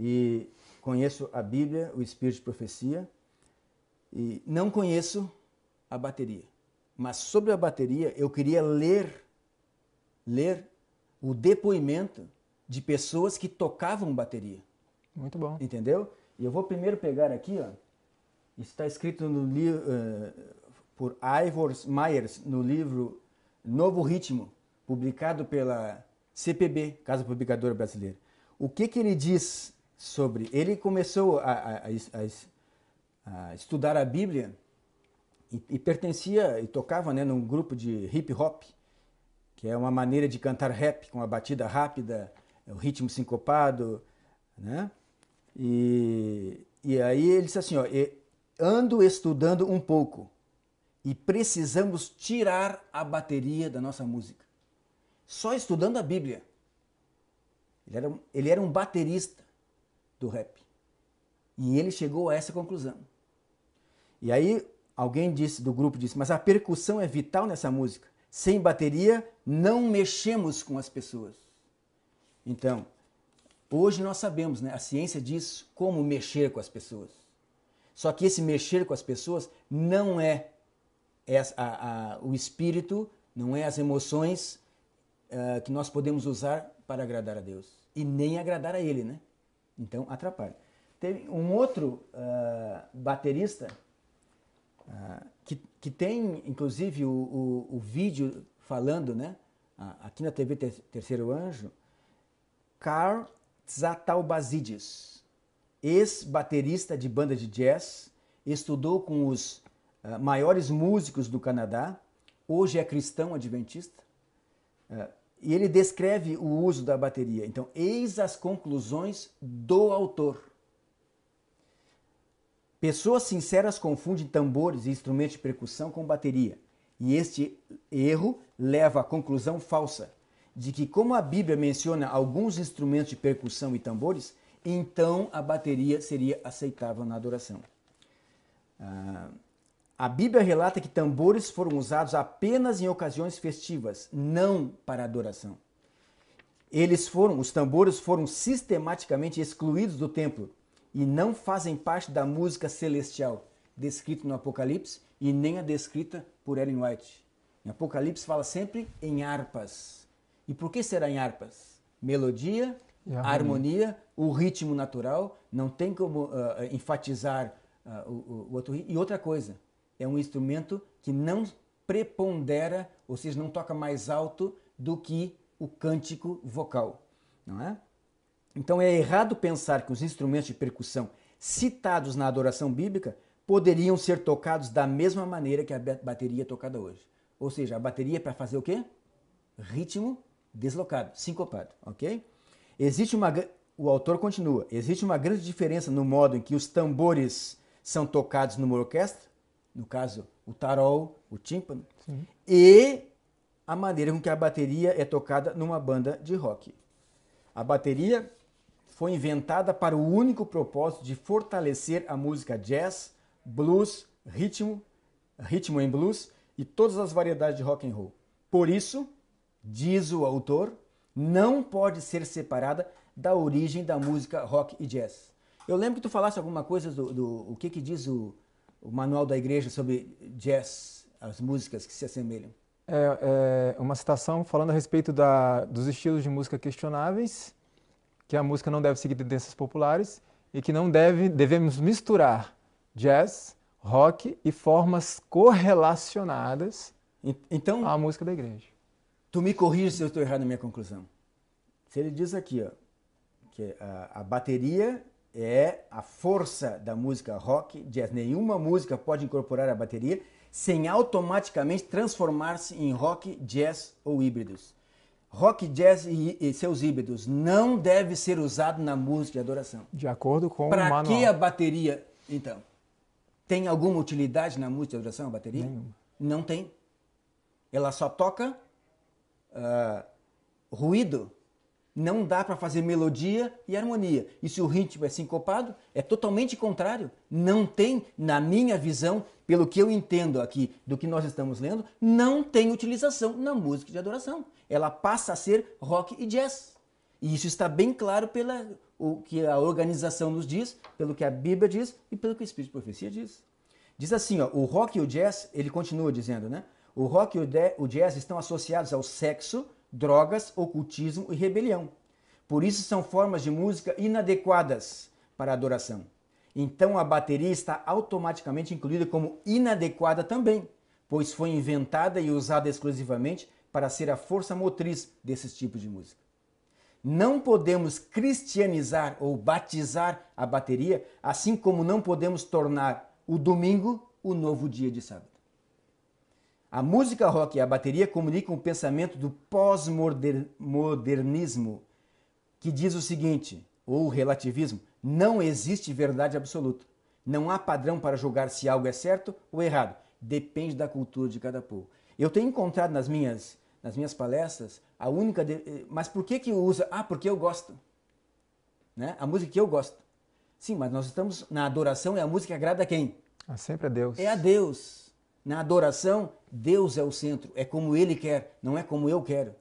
e conheço a Bíblia, o Espírito de Profecia, e não conheço a bateria. Mas sobre a bateria, eu queria ler, ler o depoimento de pessoas que tocavam bateria. Muito bom. Entendeu? E eu vou primeiro pegar aqui, ó. Está escrito no livro uh, eh, por Ivor Myers no livro Novo Ritmo, publicado pela CPB, Casa Publicadora Brasileira. O que, que ele diz sobre? Ele começou a, a, a, a estudar a Bíblia e, pertencia e tocava né, num grupo de hip hop, que é uma maneira de cantar rap com a batida rápida, o ritmo sincopado, né? E, e aí ele disse assim, ó, ando estudando um pouco e precisamos tirar a bateria da nossa música. Só estudando a Bíblia. Ele era, um, ele era um baterista do rap. E ele chegou a essa conclusão. E aí Alguém disse do grupo disse, mas a percussão é vital nessa música. Sem bateria não mexemos com as pessoas. Então, hoje nós sabemos, né? A ciência diz como mexer com as pessoas. Só que esse mexer com as pessoas não é, é a, a, o espírito, não é as emoções uh, que nós podemos usar para agradar a Deus e nem agradar a Ele, né? Então atrapalha. Teve um outro uh, baterista ah, que, que tem inclusive o, o, o vídeo falando, né? aqui na TV Terceiro Anjo, Carl Tzatalbazides, ex-baterista de banda de jazz, estudou com os uh, maiores músicos do Canadá, hoje é cristão adventista, uh, e ele descreve o uso da bateria. Então, eis as conclusões do autor. Pessoas sinceras confundem tambores e instrumentos de percussão com bateria, e este erro leva à conclusão falsa de que, como a Bíblia menciona alguns instrumentos de percussão e tambores, então a bateria seria aceitável na adoração. Ah, a Bíblia relata que tambores foram usados apenas em ocasiões festivas, não para adoração. Eles foram, os tambores foram sistematicamente excluídos do templo e não fazem parte da música celestial descrita no Apocalipse e nem a descrita por Ellen White. Em Apocalipse fala sempre em harpas. E por que será em harpas? Melodia, harmonia. harmonia. o ritmo natural, não tem como uh, enfatizar uh, o, o outro. E outra coisa, é um instrumento que não prepondera, ou seja, não toca mais alto do que o cântico vocal, não é? Então é errado pensar que os instrumentos de percussão citados na adoração bíblica poderiam ser tocados da mesma maneira que a bateria é tocada hoje. Ou seja, a bateria é para fazer o quê? Ritmo deslocado, sincopado, ok? Existe uma o autor continua: existe uma grande diferença no modo em que os tambores são tocados numa orquestra, no caso o tarol, o tímpano, Sim. e a maneira com que a bateria é tocada numa banda de rock. A bateria foi inventada para o único propósito de fortalecer a música jazz, blues, ritmo, ritmo em blues e todas as variedades de rock and roll. Por isso, diz o autor, não pode ser separada da origem da música rock e jazz. Eu lembro que tu falasse alguma coisa do, do o que, que diz o, o manual da igreja sobre jazz, as músicas que se assemelham. É, é, uma citação falando a respeito da, dos estilos de música questionáveis que a música não deve seguir tendências populares e que não deve, devemos misturar jazz, rock e formas correlacionadas então, à música da igreja. Tu me corrige se eu estou errado na minha conclusão. Se ele diz aqui ó, que a, a bateria é a força da música rock, jazz, nenhuma música pode incorporar a bateria sem automaticamente transformar-se em rock, jazz ou híbridos. Rock, jazz e, e, seus híbridos não deve ser usado na música de adoração. De acordo com pra o manual. Para que a bateria, então? Tem alguma utilidade na música de adoração a bateria? Nenhuma. Não tem. Ela só toca uh, ruído não dá para fazer melodia e harmonia. E se o ritmo é sincopado, é totalmente contrário. Não tem, na minha visão, pelo que eu entendo aqui do que nós estamos lendo, não tem utilização na música de adoração. Ela passa a ser rock e jazz. E isso está bem claro pela o que a organização nos diz, pelo que a Bíblia diz e pelo que o Espírito de Profecia diz. Diz assim, ó, o rock e o jazz, ele continua dizendo, né? O rock e o jazz estão associados ao sexo, drogas, ocultismo e rebelião. Por isso são formas de música inadequadas para adoração. Então a bateria está automaticamente incluída como inadequada também, pois foi inventada e usada exclusivamente para ser a força motriz desses tipos de música. Não podemos cristianizar ou batizar a bateria, assim como não podemos tornar o domingo o novo dia de sábado. A música rock e a bateria comunicam o pensamento do pós-modernismo, que diz o seguinte, ou o relativismo, não existe verdade absoluta. Não há padrão para julgar se algo é certo ou errado. Depende da cultura de cada povo. Eu tenho encontrado nas minhas, nas minhas palestras a única... De... Eh, mas por que que usa? Ah, porque eu gosto. Né? A música que eu gosto. Sim, mas nós estamos na adoração e a música agrada a quem? Ah, sempre a Deus. É a Deus. Na adoração, Deus é o centro, é como Ele quer, não é como eu quero.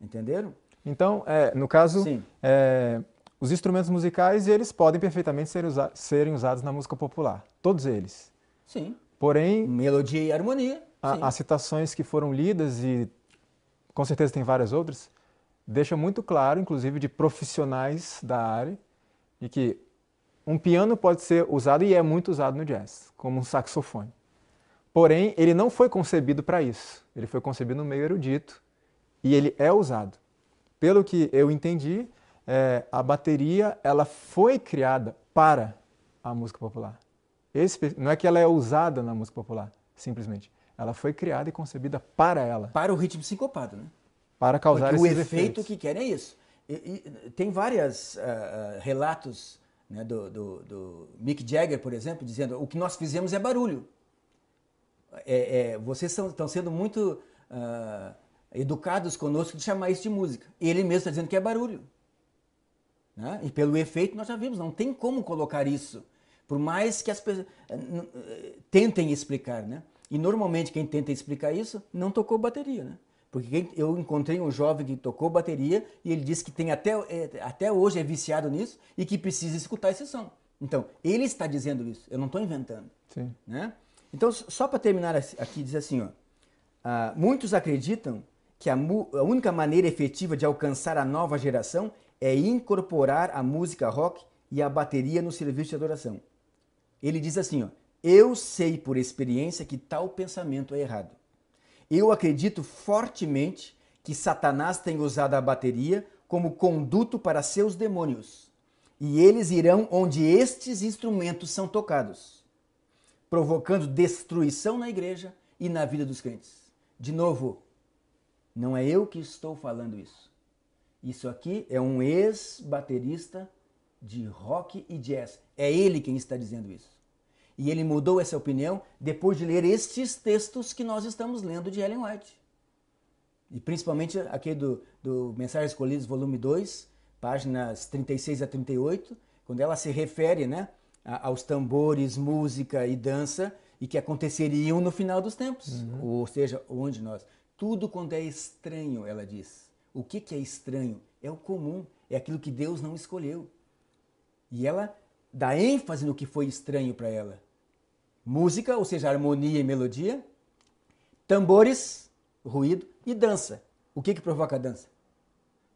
Entenderam? Então, é, no caso, é, os instrumentos musicais, eles podem perfeitamente ser usa serem usados na música popular, todos eles. Sim. Porém... Melodia e harmonia. as citações que foram lidas, e com certeza tem várias outras, deixam muito claro, inclusive de profissionais da área, de que um piano pode ser usado e é muito usado no jazz, como um saxofone. Porém, ele não foi concebido para isso. Ele foi concebido no meio erudito e ele é usado. Pelo que eu entendi, é, a bateria ela foi criada para a música popular. Esse, não é que ela é usada na música popular, simplesmente. Ela foi criada e concebida para ela. Para o ritmo sincopado, né? Para causar Porque esses o efeito efeitos. que querem é isso. E, e, tem vários uh, ah, ah, relatos né, do, do, do Mick Jagger, por exemplo, dizendo o que nós fizemos é barulho é, é, vocês estão sendo muito uh, educados conosco de chamar isso de música. Ele mesmo está dizendo que é barulho. Né? E pelo efeito nós já vimos, não tem como colocar isso. Por mais que as pessoas tentem explicar, né? E normalmente quem tenta explicar isso não tocou bateria, né? Porque eu encontrei um jovem que tocou bateria e ele disse que tem até, é, até hoje é viciado nisso e que precisa escutar esse som. Então, ele está dizendo isso, eu não estou inventando. Sim. Né? Então, só para terminar aqui, diz assim, ó, ah, muitos acreditam que a, a única maneira efetiva de alcançar a nova geração é incorporar a música rock e a bateria no serviço de adoração. Ele diz assim, ó, eu sei por experiência que tal pensamento é errado. Eu acredito fortemente que Satanás tem usado a bateria como conduto para seus demônios, e eles irão onde estes instrumentos são tocados provocando destruição na igreja e na vida dos crentes. De novo, não é eu que estou falando isso. Isso aqui é um ex-baterista de rock e jazz. É ele quem está dizendo isso. E ele mudou essa opinião depois de ler estes textos que nós estamos lendo de Ellen White. E principalmente aquele do, do Mensagens Escolhidas, volume 2, páginas 36 a 38, quando ela se refere né, aos tambores, música e dança e que aconteceriam no final dos tempos, uhum. ou seja, onde nós. Tudo quando é estranho, ela diz. O que, que é estranho? É o comum, é aquilo que Deus não escolheu. E ela dá ênfase no que foi estranho para ela. Música, ou seja, harmonia e melodia, tambores, ruído e dança. O que, que provoca a dança?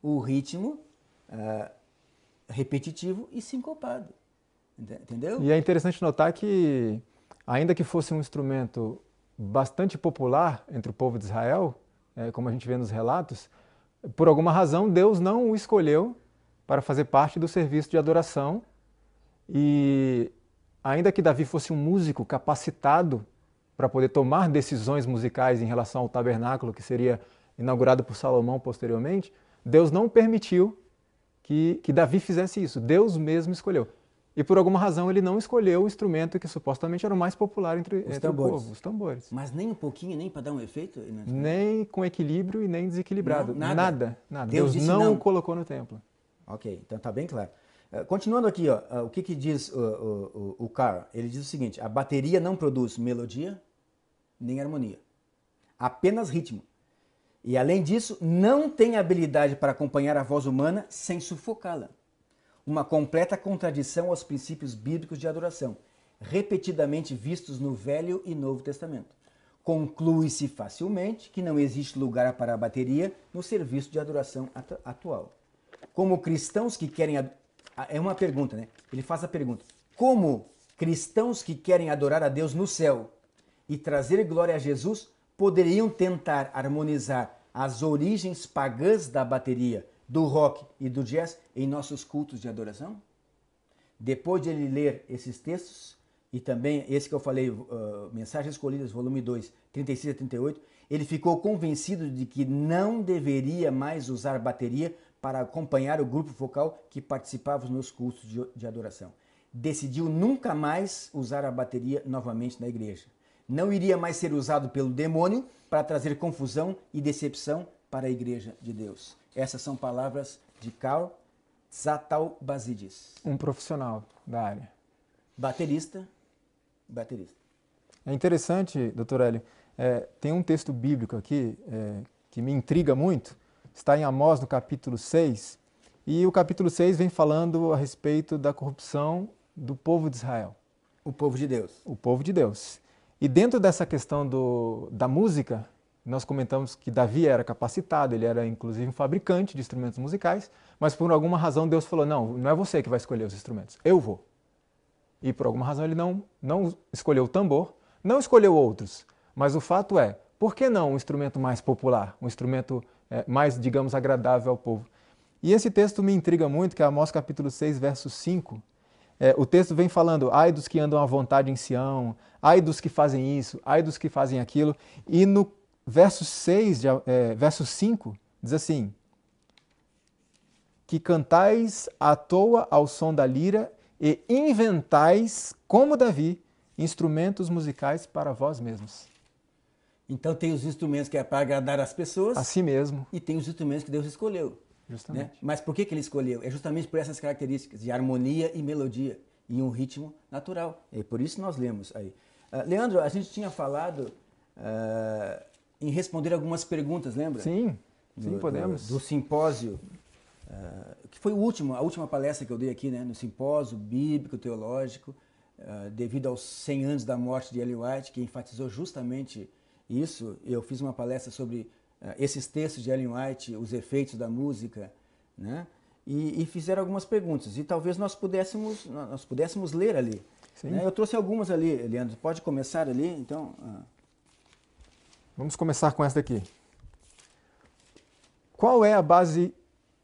O ritmo uh, repetitivo e sincopado. Entendeu? E é interessante notar que, ainda que fosse um instrumento bastante popular entre o povo de Israel, é, como a gente vê nos relatos, por alguma razão Deus não o escolheu para fazer parte do serviço de adoração. E ainda que Davi fosse um músico capacitado para poder tomar decisões musicais em relação ao tabernáculo que seria inaugurado por Salomão posteriormente, Deus não permitiu que, que Davi fizesse isso. Deus mesmo escolheu. E por alguma razão ele não escolheu o instrumento que supostamente era o mais popular entre, os entre o povo, os tambores. Mas nem um pouquinho, nem para dar um efeito? Né? Nem com equilíbrio e nem desequilibrado. Não, nada. nada. nada. Deus, Deus não, não, o colocou no templo. Ok, então tá bem claro. Uh, continuando aqui, ó, uh, o que, que diz o, o Ele diz o seguinte: a bateria não produz melodia nem harmonia, apenas ritmo. E além disso, não tem habilidade para acompanhar a voz humana sem sufocá-la uma completa contradição aos princípios bíblicos de adoração, repetidamente vistos no Velho e Novo Testamento. Conclui-se facilmente que não existe lugar para a bateria no serviço de adoração atual. Como cristãos que querem. É uma pergunta, né? Ele faz a pergunta. Como cristãos que querem adorar a Deus no céu e trazer glória a Jesus poderiam tentar harmonizar as origens pagãs da bateria do rock e do jazz em nossos cultos de adoração? Depois de ele ler esses textos, e também esse que eu falei, uh, Mensagens Escolhidas, volume 2, 36 a 38, ele ficou convencido de que não deveria mais usar bateria para acompanhar o grupo focal que participava nos cultos de, de adoração. Decidiu nunca mais usar a bateria novamente na igreja. Não iria mais ser usado pelo demônio para trazer confusão e decepção para a igreja de Deus. Essas são palavras de Carl Zatalbazidis. Um profissional da área. Baterista, baterista. É interessante, doutor Hélio, é, tem um texto bíblico aqui é, que me intriga muito, está em Amós no capítulo 6, e o capítulo 6 vem falando a respeito da corrupção do povo de Israel. O povo de Deus. O povo de Deus. E dentro dessa questão do, da música, nós comentamos que Davi era capacitado, ele era inclusive um fabricante de instrumentos musicais, mas por alguma razão Deus falou: não, não é você que vai escolher os instrumentos, eu vou. E por alguma razão ele não, não escolheu o tambor, não escolheu outros, mas o fato é: por que não um instrumento mais popular, um instrumento é, mais, digamos, agradável ao povo? E esse texto me intriga muito, que é Amós capítulo 6, verso 5. É, o texto vem falando, ai dos que andam à vontade em Sião, ai dos que fazem isso, ai dos que fazem aquilo. E no verso, 6, de, é, verso 5 diz assim: Que cantais à toa ao som da lira e inventais, como Davi, instrumentos musicais para vós mesmos. Então tem os instrumentos que é para agradar as pessoas. A si mesmo. E tem os instrumentos que Deus escolheu. Né? Justamente. Né? Mas por que, que ele escolheu? É justamente por essas características de harmonia e melodia e um ritmo natural. É por isso que nós lemos aí. Uh, Leandro, a gente tinha falado uh, em responder algumas perguntas, lembra? Sim, sim, do, podemos. Do, do simpósio, uh, que foi o último, a última palestra que eu dei aqui, né? No simpósio bíblico, teológico, uh, devido aos 100 anos da morte de Ellen White, que enfatizou justamente isso. Eu fiz uma palestra sobre uh, esses textos de Ellen White, os efeitos da música, né? E, e, fizeram algumas perguntas e talvez nós pudéssemos nós pudéssemos ler ali. Né? Eu trouxe algumas ali, Leandro. Pode começar ali, então. Uh. Vamos começar com essa daqui. Qual é a base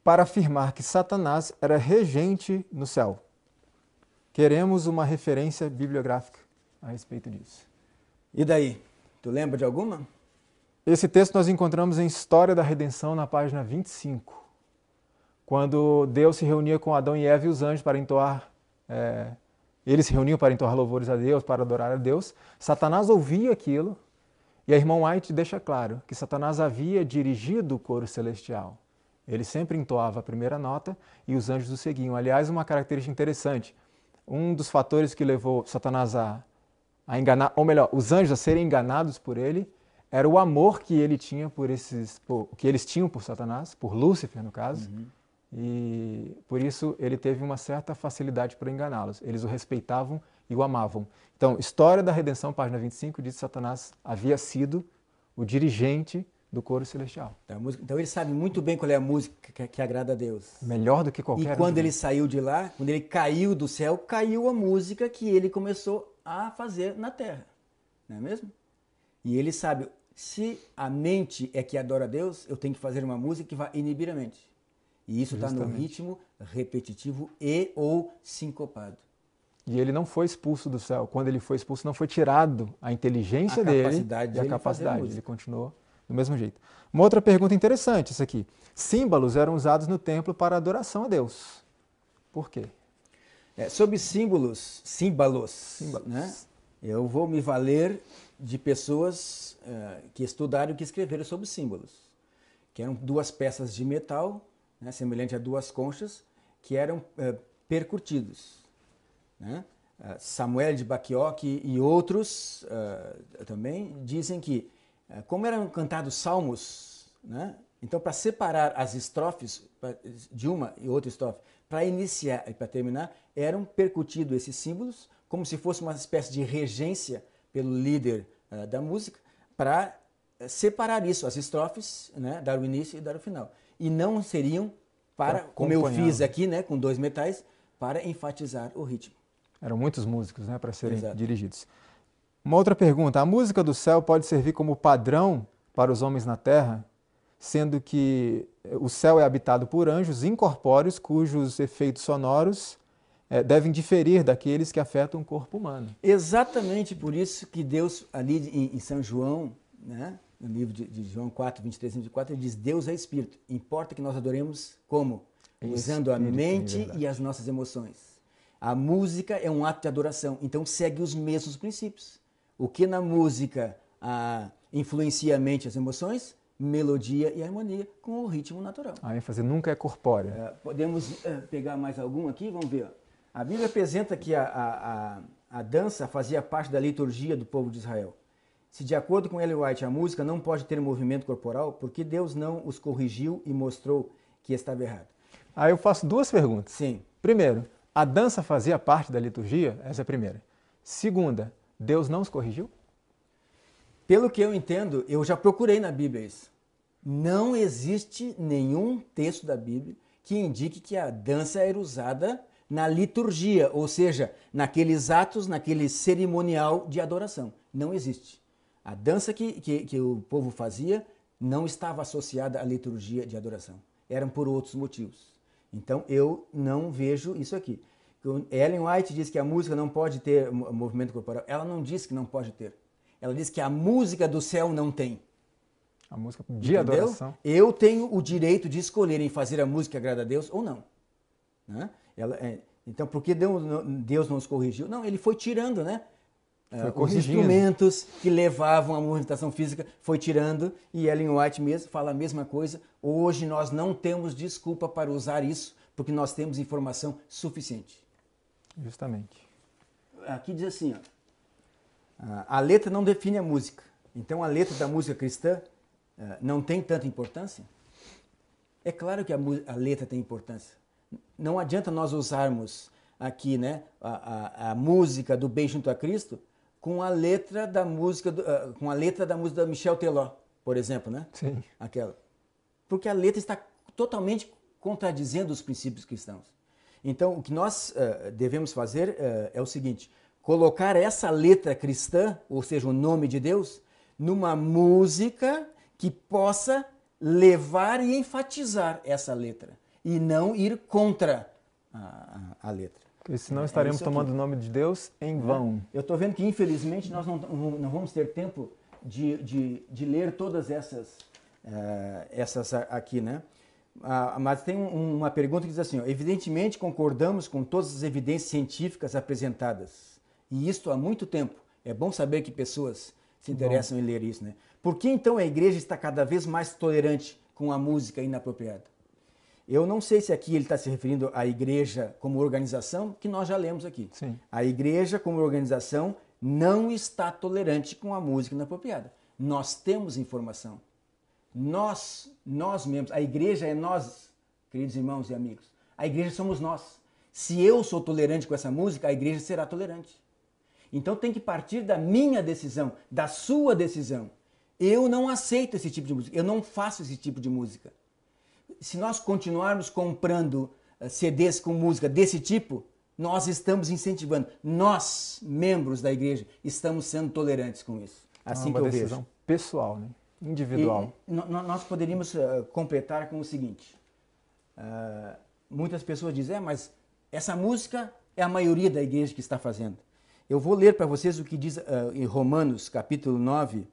para afirmar que Satanás era regente no céu? Queremos uma referência bibliográfica a respeito disso. E daí? Tu lembra de alguma? Esse texto nós encontramos em História da Redenção, na página 25, quando Deus se reunia com Adão e Eva e os anjos para entoar. É, eles se reuniam para entoar louvores a Deus, para adorar a Deus. Satanás ouvia aquilo e a irmã White deixa claro que Satanás havia dirigido o coro celestial. Ele sempre entoava a primeira nota e os anjos o seguiam. Aliás, uma característica interessante: um dos fatores que levou Satanás a, a enganar, ou melhor, os anjos a serem enganados por ele, era o amor que ele tinha por esses, por, que eles tinham por Satanás, por Lúcifer no caso, uhum. e por isso ele teve uma certa facilidade para enganá-los. Eles o respeitavam e o amavam. Então, História da Redenção, página 25, diz que Satanás havia sido o dirigente do coro celestial. Então ele sabe muito bem qual é a música que, agrada a Deus. Melhor do que qualquer. E quando ele saiu de lá, quando ele caiu do céu, caiu a música que ele começou a fazer na terra. Não é mesmo? E ele sabe, se a mente é que adora a Deus, eu tenho que fazer uma música que vá inibir a mente. E isso está no ritmo repetitivo e ou sincopado. E ele não foi expulso do céu. Quando ele foi expulso, não foi tirado a inteligência a dele capacidade e a capacidade. Ele continuou do mesmo jeito. Uma outra pergunta interessante, isso aqui. Símbolos eram usados no templo para adoração a Deus. Por quê? É, sobre símbolos, símbolos, símbolos. Né? eu vou me valer de pessoas uh, que estudaram e que escreveram sobre símbolos, que eram duas peças de metal, né, semelhante a duas conchas, que eram uh, percutidos né? Ah, Samuel de Bacchiocchi e outros uh, também dizem que, uh, como eram cantados salmos, né? então para separar as estrofes de uma e outra estrofe, para iniciar e para terminar, eram percutidos esses símbolos, como se fosse uma espécie de regência pelo líder uh, da música, para eh, separar isso, as estrofes, né? dar o início e dar o final. E não seriam, para, como eu fiz aqui, né? com dois metais, para enfatizar o ritmo. Eram muitos músicos né, para serem Exato. dirigidos. Uma outra pergunta: a música do céu pode servir como padrão para os homens na terra, sendo que eh, o céu é habitado por anjos incorpóreos cujos efeitos sonoros é, devem diferir daqueles que afetam o corpo humano. Exatamente por isso que Deus, ali em, em São João, né, no livro de, de, João 4, 23 e 24, ele diz: Deus é Espírito. Importa que nós adoremos como? É Usando a é mente é e as nossas emoções. A música é um ato de adoração, então segue os mesmos princípios. O que na música ah, influencia a mente e as emoções? Melodia e harmonia com o ritmo natural. A ênfase nunca é corpórea. É, podemos eh, pegar mais algum aqui? Vamos ver. A Bíblia apresenta que a, a, a, a dança fazia parte da liturgia do povo de Israel. Se, de acordo com Ellen White, a música não pode ter movimento corporal, por que Deus não os corrigiu e mostrou que estava errado? Aí eu faço duas perguntas. Sim. Primeiro, a dança fazia parte da liturgia? Essa é a primeira. Segunda, Deus não os corrigiu? Pelo que eu entendo, eu já procurei na Bíblia isso. Não existe nenhum texto da Bíblia que indique que a dança era usada na liturgia, ou seja, naqueles atos, naquele cerimonial de adoração. Não existe. A dança que, que, que o povo fazia não estava associada à liturgia de adoração. Eram por outros motivos. Então eu não vejo isso aqui. Ellen White diz que a música não pode ter movimento corporal. Ela não diz que não pode ter. Ela diz que a música do céu não tem. A música de Entendeu? adoração. Eu tenho o direito de escolher em fazer a música que agrada a Deus ou não. Né? Ela, é, então, por que Deus não nos corrigiu? Não, ele foi tirando, né? É, os instrumentos que levavam à movimentação física foi tirando e Ellen White mesmo fala a mesma coisa. Hoje nós não temos desculpa para usar isso porque nós temos informação suficiente. Justamente. Aqui diz assim, ó, a letra não define a música. Então a letra da música cristã é, não tem tanta importância? É claro que a, a letra tem importância. Não adianta nós usarmos aqui né, a, a, a, música do Bem Junto a Cristo com a letra da música do, uh, com a letra da música da Michel Teló, por exemplo, né? Sim. Aquela. Porque a letra está totalmente contradizendo os princípios cristãos. Então, o que nós uh, devemos fazer uh, é o seguinte: colocar essa letra cristã, ou seja, o nome de Deus, numa música que possa levar e enfatizar essa letra e não ir contra a, a, a letra. Porque senão é, estaremos é tomando o nome de Deus em né? vão. Eu estou vendo que, infelizmente, nós não, não vamos ter tempo de, de, de ler todas essas, uh, essas aqui, né? Uh, mas tem um, uma pergunta que diz assim: ó, evidentemente concordamos com todas as evidências científicas apresentadas, e isto há muito tempo. É bom saber que pessoas se interessam bom. em ler isso, né? Por que então a igreja está cada vez mais tolerante com a música inapropriada? Eu não sei se aqui ele está se referindo à igreja como organização, que nós já lemos aqui. Sim. A igreja como organização não está tolerante com a música inapropriada. Nós temos informação. Nós, nós mesmos, a igreja é nós, queridos irmãos e amigos. A igreja somos nós. Se eu sou tolerante com essa música, a igreja será tolerante. Então tem que partir da minha decisão, da sua decisão. Eu não aceito esse tipo de música, eu não faço esse tipo de música se nós continuarmos comprando eh, CDs com música desse tipo, nós estamos incentivando. Nós, membros da igreja, estamos sendo tolerantes com isso. Assim é uma assim que eu decisão vejo. pessoal, né? individual. E, nós poderíamos uh, completar com o seguinte: uh, muitas pessoas dizem, é, mas essa música é a maioria da igreja que está fazendo. Eu vou ler para vocês o que diz uh, em Romanos, capítulo 9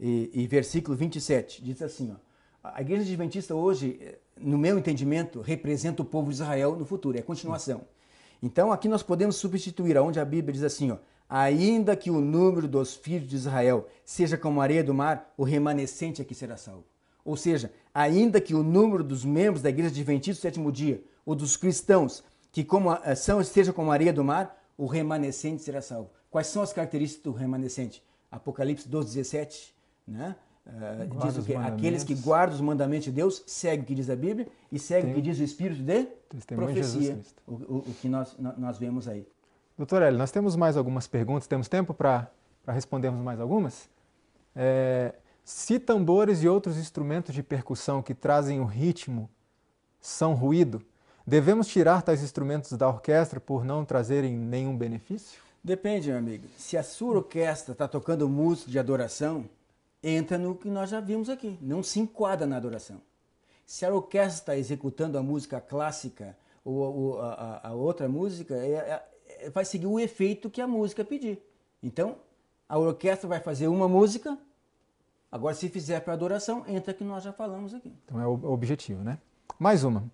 e, e versículo 27. Diz assim: ó, a Igreja Adventista hoje, no meu entendimento, representa o povo de Israel no futuro, é a continuação. Então aqui nós podemos substituir, onde a Bíblia diz assim, ó, ainda que o número dos filhos de Israel seja como a areia do mar, o remanescente aqui é será salvo. Ou seja, ainda que o número dos membros da Igreja Adventista do sétimo dia, ou dos cristãos, que como a, eh, são, esteja como a areia do mar, o remanescente será salvo. Quais são as características do remanescente? Apocalipse 12, 17, né? Uh, diz o quê? Aqueles que guardam os mandamentos de Deus seguem o que diz a Bíblia e seguem o que diz o Espírito de profecia, o, o, o, que nós, nós vemos aí. Doutor Hélio, nós temos mais algumas perguntas, temos tempo para respondermos mais algumas? É, se tambores e outros instrumentos de percussão que trazem o ritmo são ruído, devemos tirar tais instrumentos da orquestra por não trazerem nenhum benefício? Depende, meu amigo. Se a sua orquestra está tocando música de adoração, entra no que nós já vimos aqui, não se enquadra na adoração. Se a orquestra está executando a música clássica ou, a, a, outra música, é, é, é, vai seguir o efeito que a música pedir. Então, a orquestra vai fazer uma música, agora se fizer para adoração, entra que nós já falamos aqui. Então é o é objetivo, né? Mais uma.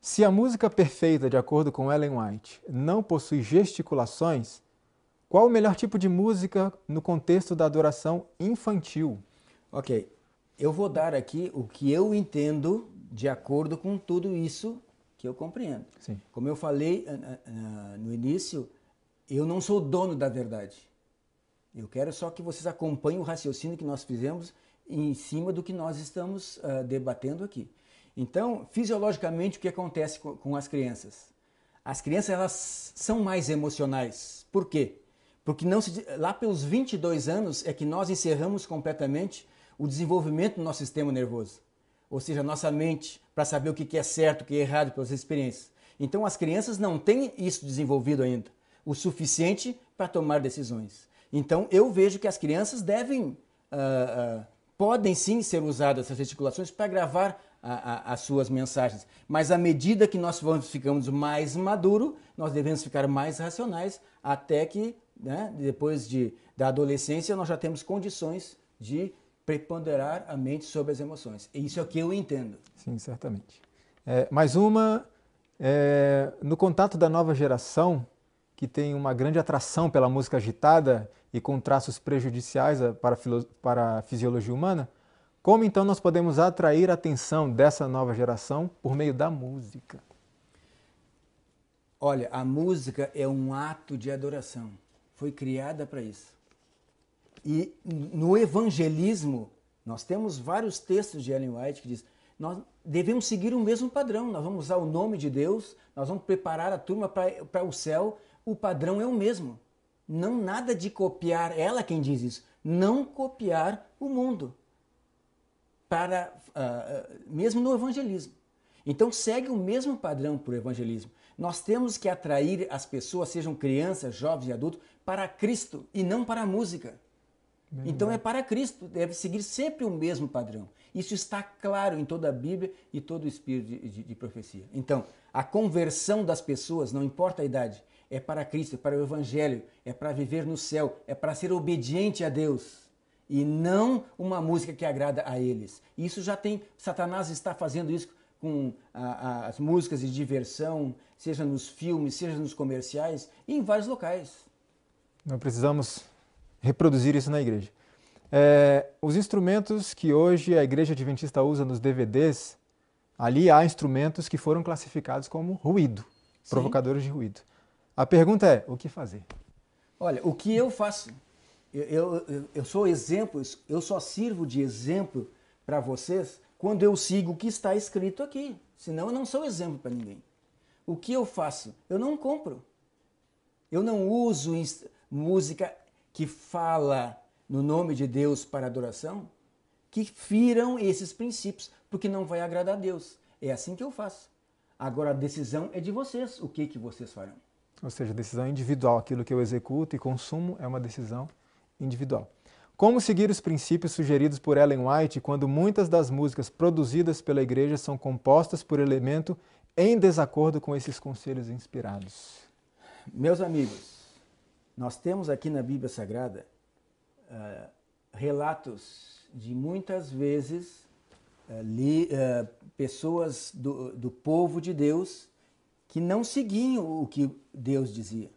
Se a música perfeita, de acordo com Ellen White, não possui gesticulações, qual o melhor tipo de música no contexto da adoração infantil? Ok, eu vou dar aqui o que eu entendo de acordo com tudo isso que eu compreendo. Sim. Como eu falei ah, ah, ah, no início, eu não sou dono da verdade. Eu quero só que vocês acompanhem o raciocínio que nós fizemos em cima do que nós estamos uh, debatendo aqui. Então, fisiologicamente, o que acontece com, com as crianças? As crianças elas são mais emocionais. Por quê? Porque não se, lá pelos 22 anos é que nós encerramos completamente o desenvolvimento do nosso sistema nervoso, ou seja, a nossa mente, para saber o que é certo, o que é errado pelas experiências. Então, as crianças não têm isso desenvolvido ainda, o suficiente para tomar decisões. Então, eu vejo que as crianças devem, uh, uh, podem sim ser usadas essas articulações para gravar a, a, as suas mensagens. Mas à medida que nós vamos, ficamos mais maduro, nós devemos ficar mais racionais até que, né, depois de, da adolescência, nós já temos condições de preponderar a mente sobre as emoções. E isso é o que eu entendo. Sim, certamente. É, mais uma, é, no contato da nova geração, que tem uma grande atração pela música agitada e com traços prejudiciais para a, para a fisiologia humana, como então nós podemos atrair a atenção dessa nova geração por meio da música? Olha, a música é um ato de adoração. Foi criada para isso. E no evangelismo, nós temos vários textos de Ellen White que diz: nós devemos seguir o mesmo padrão, nós vamos usar o nome de Deus, nós vamos preparar a turma para o céu, o padrão é o mesmo. Não nada de copiar, ela quem diz isso, não copiar o mundo, para uh, mesmo no evangelismo. Então segue o mesmo padrão para o evangelismo. Nós temos que atrair as pessoas, sejam crianças, jovens e adultos, para Cristo e não para a música então é para Cristo, deve seguir sempre o mesmo padrão. Isso está claro em toda a Bíblia e todo o espírito de, de, de profecia. Então, a conversão das pessoas, não importa a idade, é para Cristo, é para o Evangelho, é para viver no céu, é para ser obediente a Deus e não uma música que agrada a eles. Isso já tem, Satanás está fazendo isso com a, a, as músicas de diversão, seja nos filmes, seja nos comerciais e em vários locais. Não precisamos reproduzir isso na igreja. É, os instrumentos que hoje a igreja adventista usa nos DVDs, ali há instrumentos que foram classificados como ruído, Sim. provocadores de ruído. A pergunta é: o que fazer? Olha, o que eu faço? Eu, eu, eu sou exemplo, eu só sirvo de exemplo para vocês quando eu sigo o que está escrito aqui. Senão eu não sou exemplo para ninguém. O que eu faço? Eu não compro. Eu não uso música que fala no nome de Deus para adoração, que firam esses princípios, porque não vai agradar a Deus. É assim que eu faço. Agora a decisão é de vocês, o que, que vocês farão. Ou seja, decisão é individual, aquilo que eu executo e consumo é uma decisão individual. Como seguir os princípios sugeridos por Ellen White quando muitas das músicas produzidas pela igreja são compostas por elemento em desacordo com esses conselhos inspirados? Meus amigos, nós temos aqui na Bíblia Sagrada uh, relatos de muitas vezes uh, li, uh, pessoas do, do povo de Deus que não seguiam o que Deus dizia.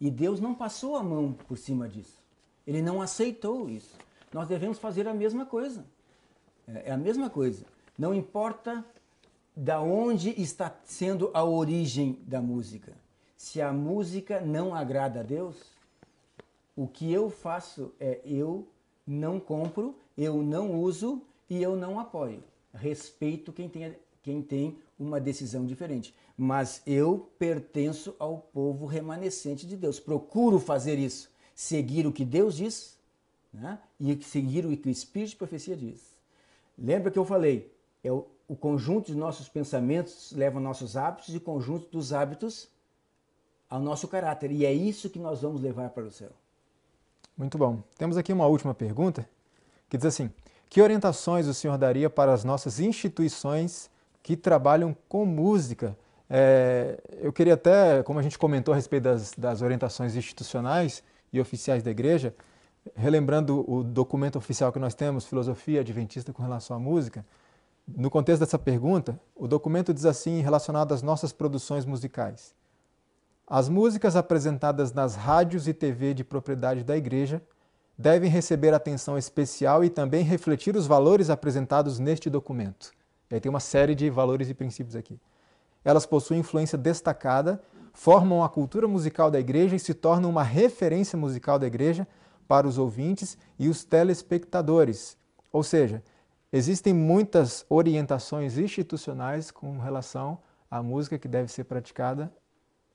E Deus não passou a mão por cima disso. Ele não aceitou isso. Nós devemos fazer a mesma coisa. É, é a mesma coisa. Não importa da onde está sendo a origem da música. Se a música não agrada a Deus, o que eu faço é eu não compro, eu não uso e eu não apoio. Respeito quem tem, quem tem uma decisão diferente. Mas eu pertenço ao povo remanescente de Deus. Procuro fazer isso. Seguir o que Deus diz né? e seguir o que o Espírito de profecia diz. Lembra que eu falei? É o, o conjunto de nossos pensamentos leva nossos hábitos e o conjunto dos hábitos ao nosso caráter. E é isso que nós vamos levar para o céu. Muito bom. Temos aqui uma última pergunta que diz assim: Que orientações o senhor daria para as nossas instituições que trabalham com música? É, eu queria até, como a gente comentou a respeito das, das orientações institucionais e oficiais da igreja, relembrando o documento oficial que nós temos, Filosofia Adventista com relação à música, no contexto dessa pergunta, o documento diz assim relacionado às nossas produções musicais. As músicas apresentadas nas rádios e TV de propriedade da Igreja devem receber atenção especial e também refletir os valores apresentados neste documento. E aí tem uma série de valores e princípios aqui. Elas possuem influência destacada, formam a cultura musical da igreja e se tornam uma referência musical da igreja para os ouvintes e os telespectadores. Ou seja, existem muitas orientações institucionais com relação à música que deve ser praticada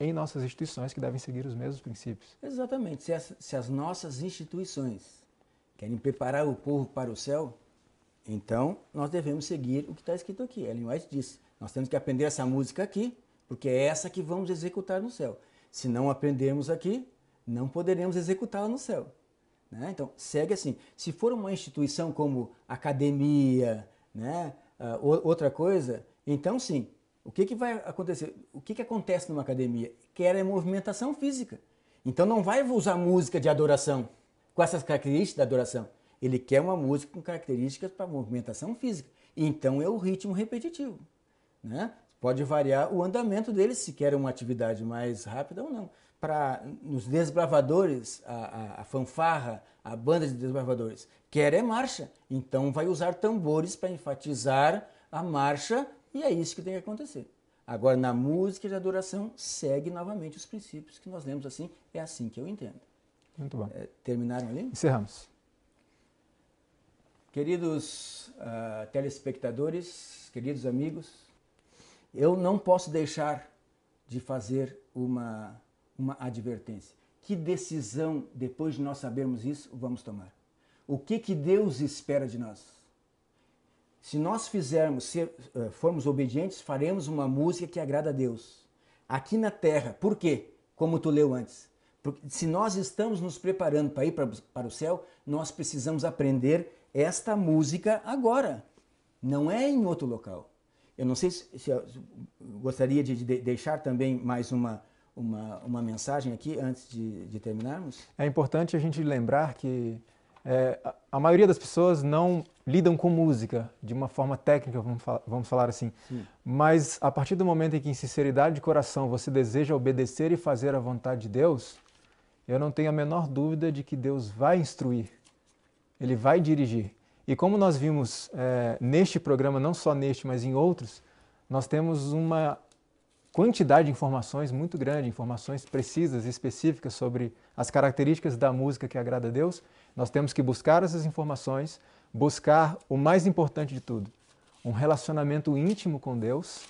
em nossas instituições que devem seguir os mesmos princípios. Exatamente. Se as, se as nossas instituições querem preparar o povo para o céu, então nós devemos seguir o que está escrito aqui. Ellen White disse: nós temos que aprender essa música aqui, porque é essa que vamos executar no céu. Se não aprendermos aqui, não poderemos executá-la no céu. Né? Então, segue assim. Se for uma instituição como academia, né? Uh, outra coisa, então sim, o que, que vai acontecer? O que, que acontece numa academia? Quer é movimentação física. Então não vai usar música de adoração com essas características da adoração. Ele quer uma música com características para movimentação física. Então é o ritmo repetitivo. Né? Pode variar o andamento dele se quer uma atividade mais rápida ou não. Para nos desbravadores, a, a, a fanfarra, a banda de desbravadores, quer é marcha. Então vai usar tambores para enfatizar a marcha e é isso que tem que acontecer. Agora, na música de adoração, segue novamente os princípios que nós lemos assim, é assim que eu entendo. Muito bom. É, terminaram ali? Encerramos. Queridos uh, telespectadores, queridos amigos, eu não posso deixar de fazer uma, uma advertência. Que decisão, depois de nós sabermos isso, vamos tomar? O que, que Deus espera de nós? Se nós fizermos, se eh, formos obedientes, faremos uma música que agrada a Deus. Aqui na terra. Por quê? Como tu leu antes. Porque se nós estamos nos preparando para ir para, para o céu, nós precisamos aprender esta música agora. Não é em outro local. Eu não sei se, se gostaria de, de deixar também mais uma, uma, uma mensagem aqui antes de, de, terminarmos? É importante a gente lembrar que é, a maioria das pessoas não lidam com música de uma forma técnica, vamos, falar, vamos falar assim. Sim. Mas a partir do momento em que, em sinceridade de coração, você deseja obedecer e fazer a vontade de Deus, eu não tenho a menor dúvida de que Deus vai instruir, Ele vai dirigir. E como nós vimos é, neste programa, não só neste, mas em outros, nós temos uma quantidade de informações muito grande, informações precisas e específicas sobre as características da música que agrada a Deus, nós temos que buscar essas informações, buscar o mais importante de tudo, um relacionamento íntimo com Deus,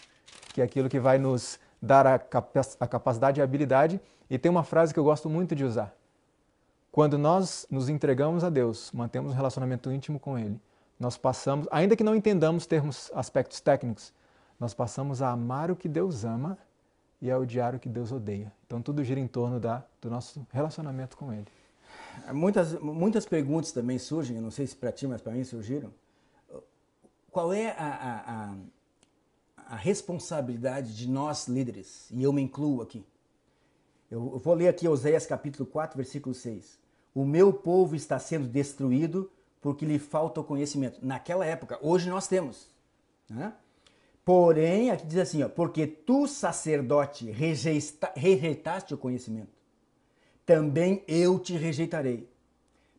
que é aquilo que vai nos dar a, capacidade e a habilidade. E tem uma frase que eu gosto muito de usar. Quando nós nos entregamos a Deus, mantemos um relacionamento íntimo com Ele, nós passamos, ainda que não entendamos termos aspectos técnicos, nós passamos a amar o que Deus ama e a odiar o que Deus odeia. Então tudo gira em torno da, do nosso relacionamento com Ele. Muitas, muitas perguntas também surgem, eu não sei se para ti, mas para mim surgiram. Qual é a, a, a, responsabilidade de nós líderes? E eu me incluo aqui. Eu, eu vou ler aqui Oséias capítulo 4, versículo 6. O meu povo está sendo destruído porque lhe falta o conhecimento. Naquela época, hoje nós temos. Né? Porém, aqui diz assim, ó, porque tu, sacerdote, rejeita, rejeitaste o conhecimento, também eu te rejeitarei,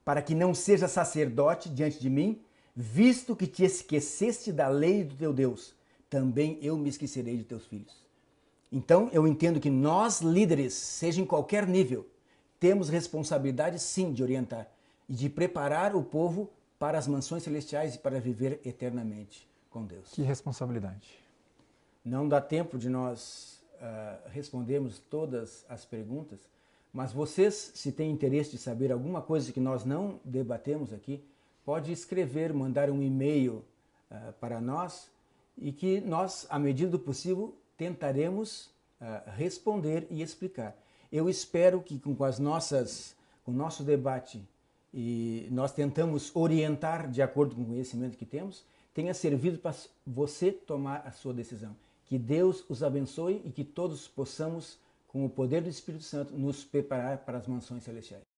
para que não seja sacerdote diante de mim, visto que te esqueceste da lei do teu Deus, também eu me esquecerei de teus filhos. Então, eu entendo que nós, líderes, seja em qualquer nível, temos responsabilidade sim de orientar e de preparar o povo para as mansões celestiais e para viver eternamente com Deus. Que responsabilidade. Não dá tempo de nós uh, respondermos todas as perguntas, mas vocês, se têm interesse de saber alguma coisa que nós não debatemos aqui, pode escrever, mandar um e-mail uh, para nós e que nós, à medida do possível, tentaremos uh, responder e explicar. Eu espero que com as nossas, com o nosso debate e nós tentamos orientar de acordo com o conhecimento que temos, tenha servido para você tomar a sua decisão. Que Deus os abençoe e que todos possamos, com o poder do Espírito Santo, nos preparar para as mansões celestiais.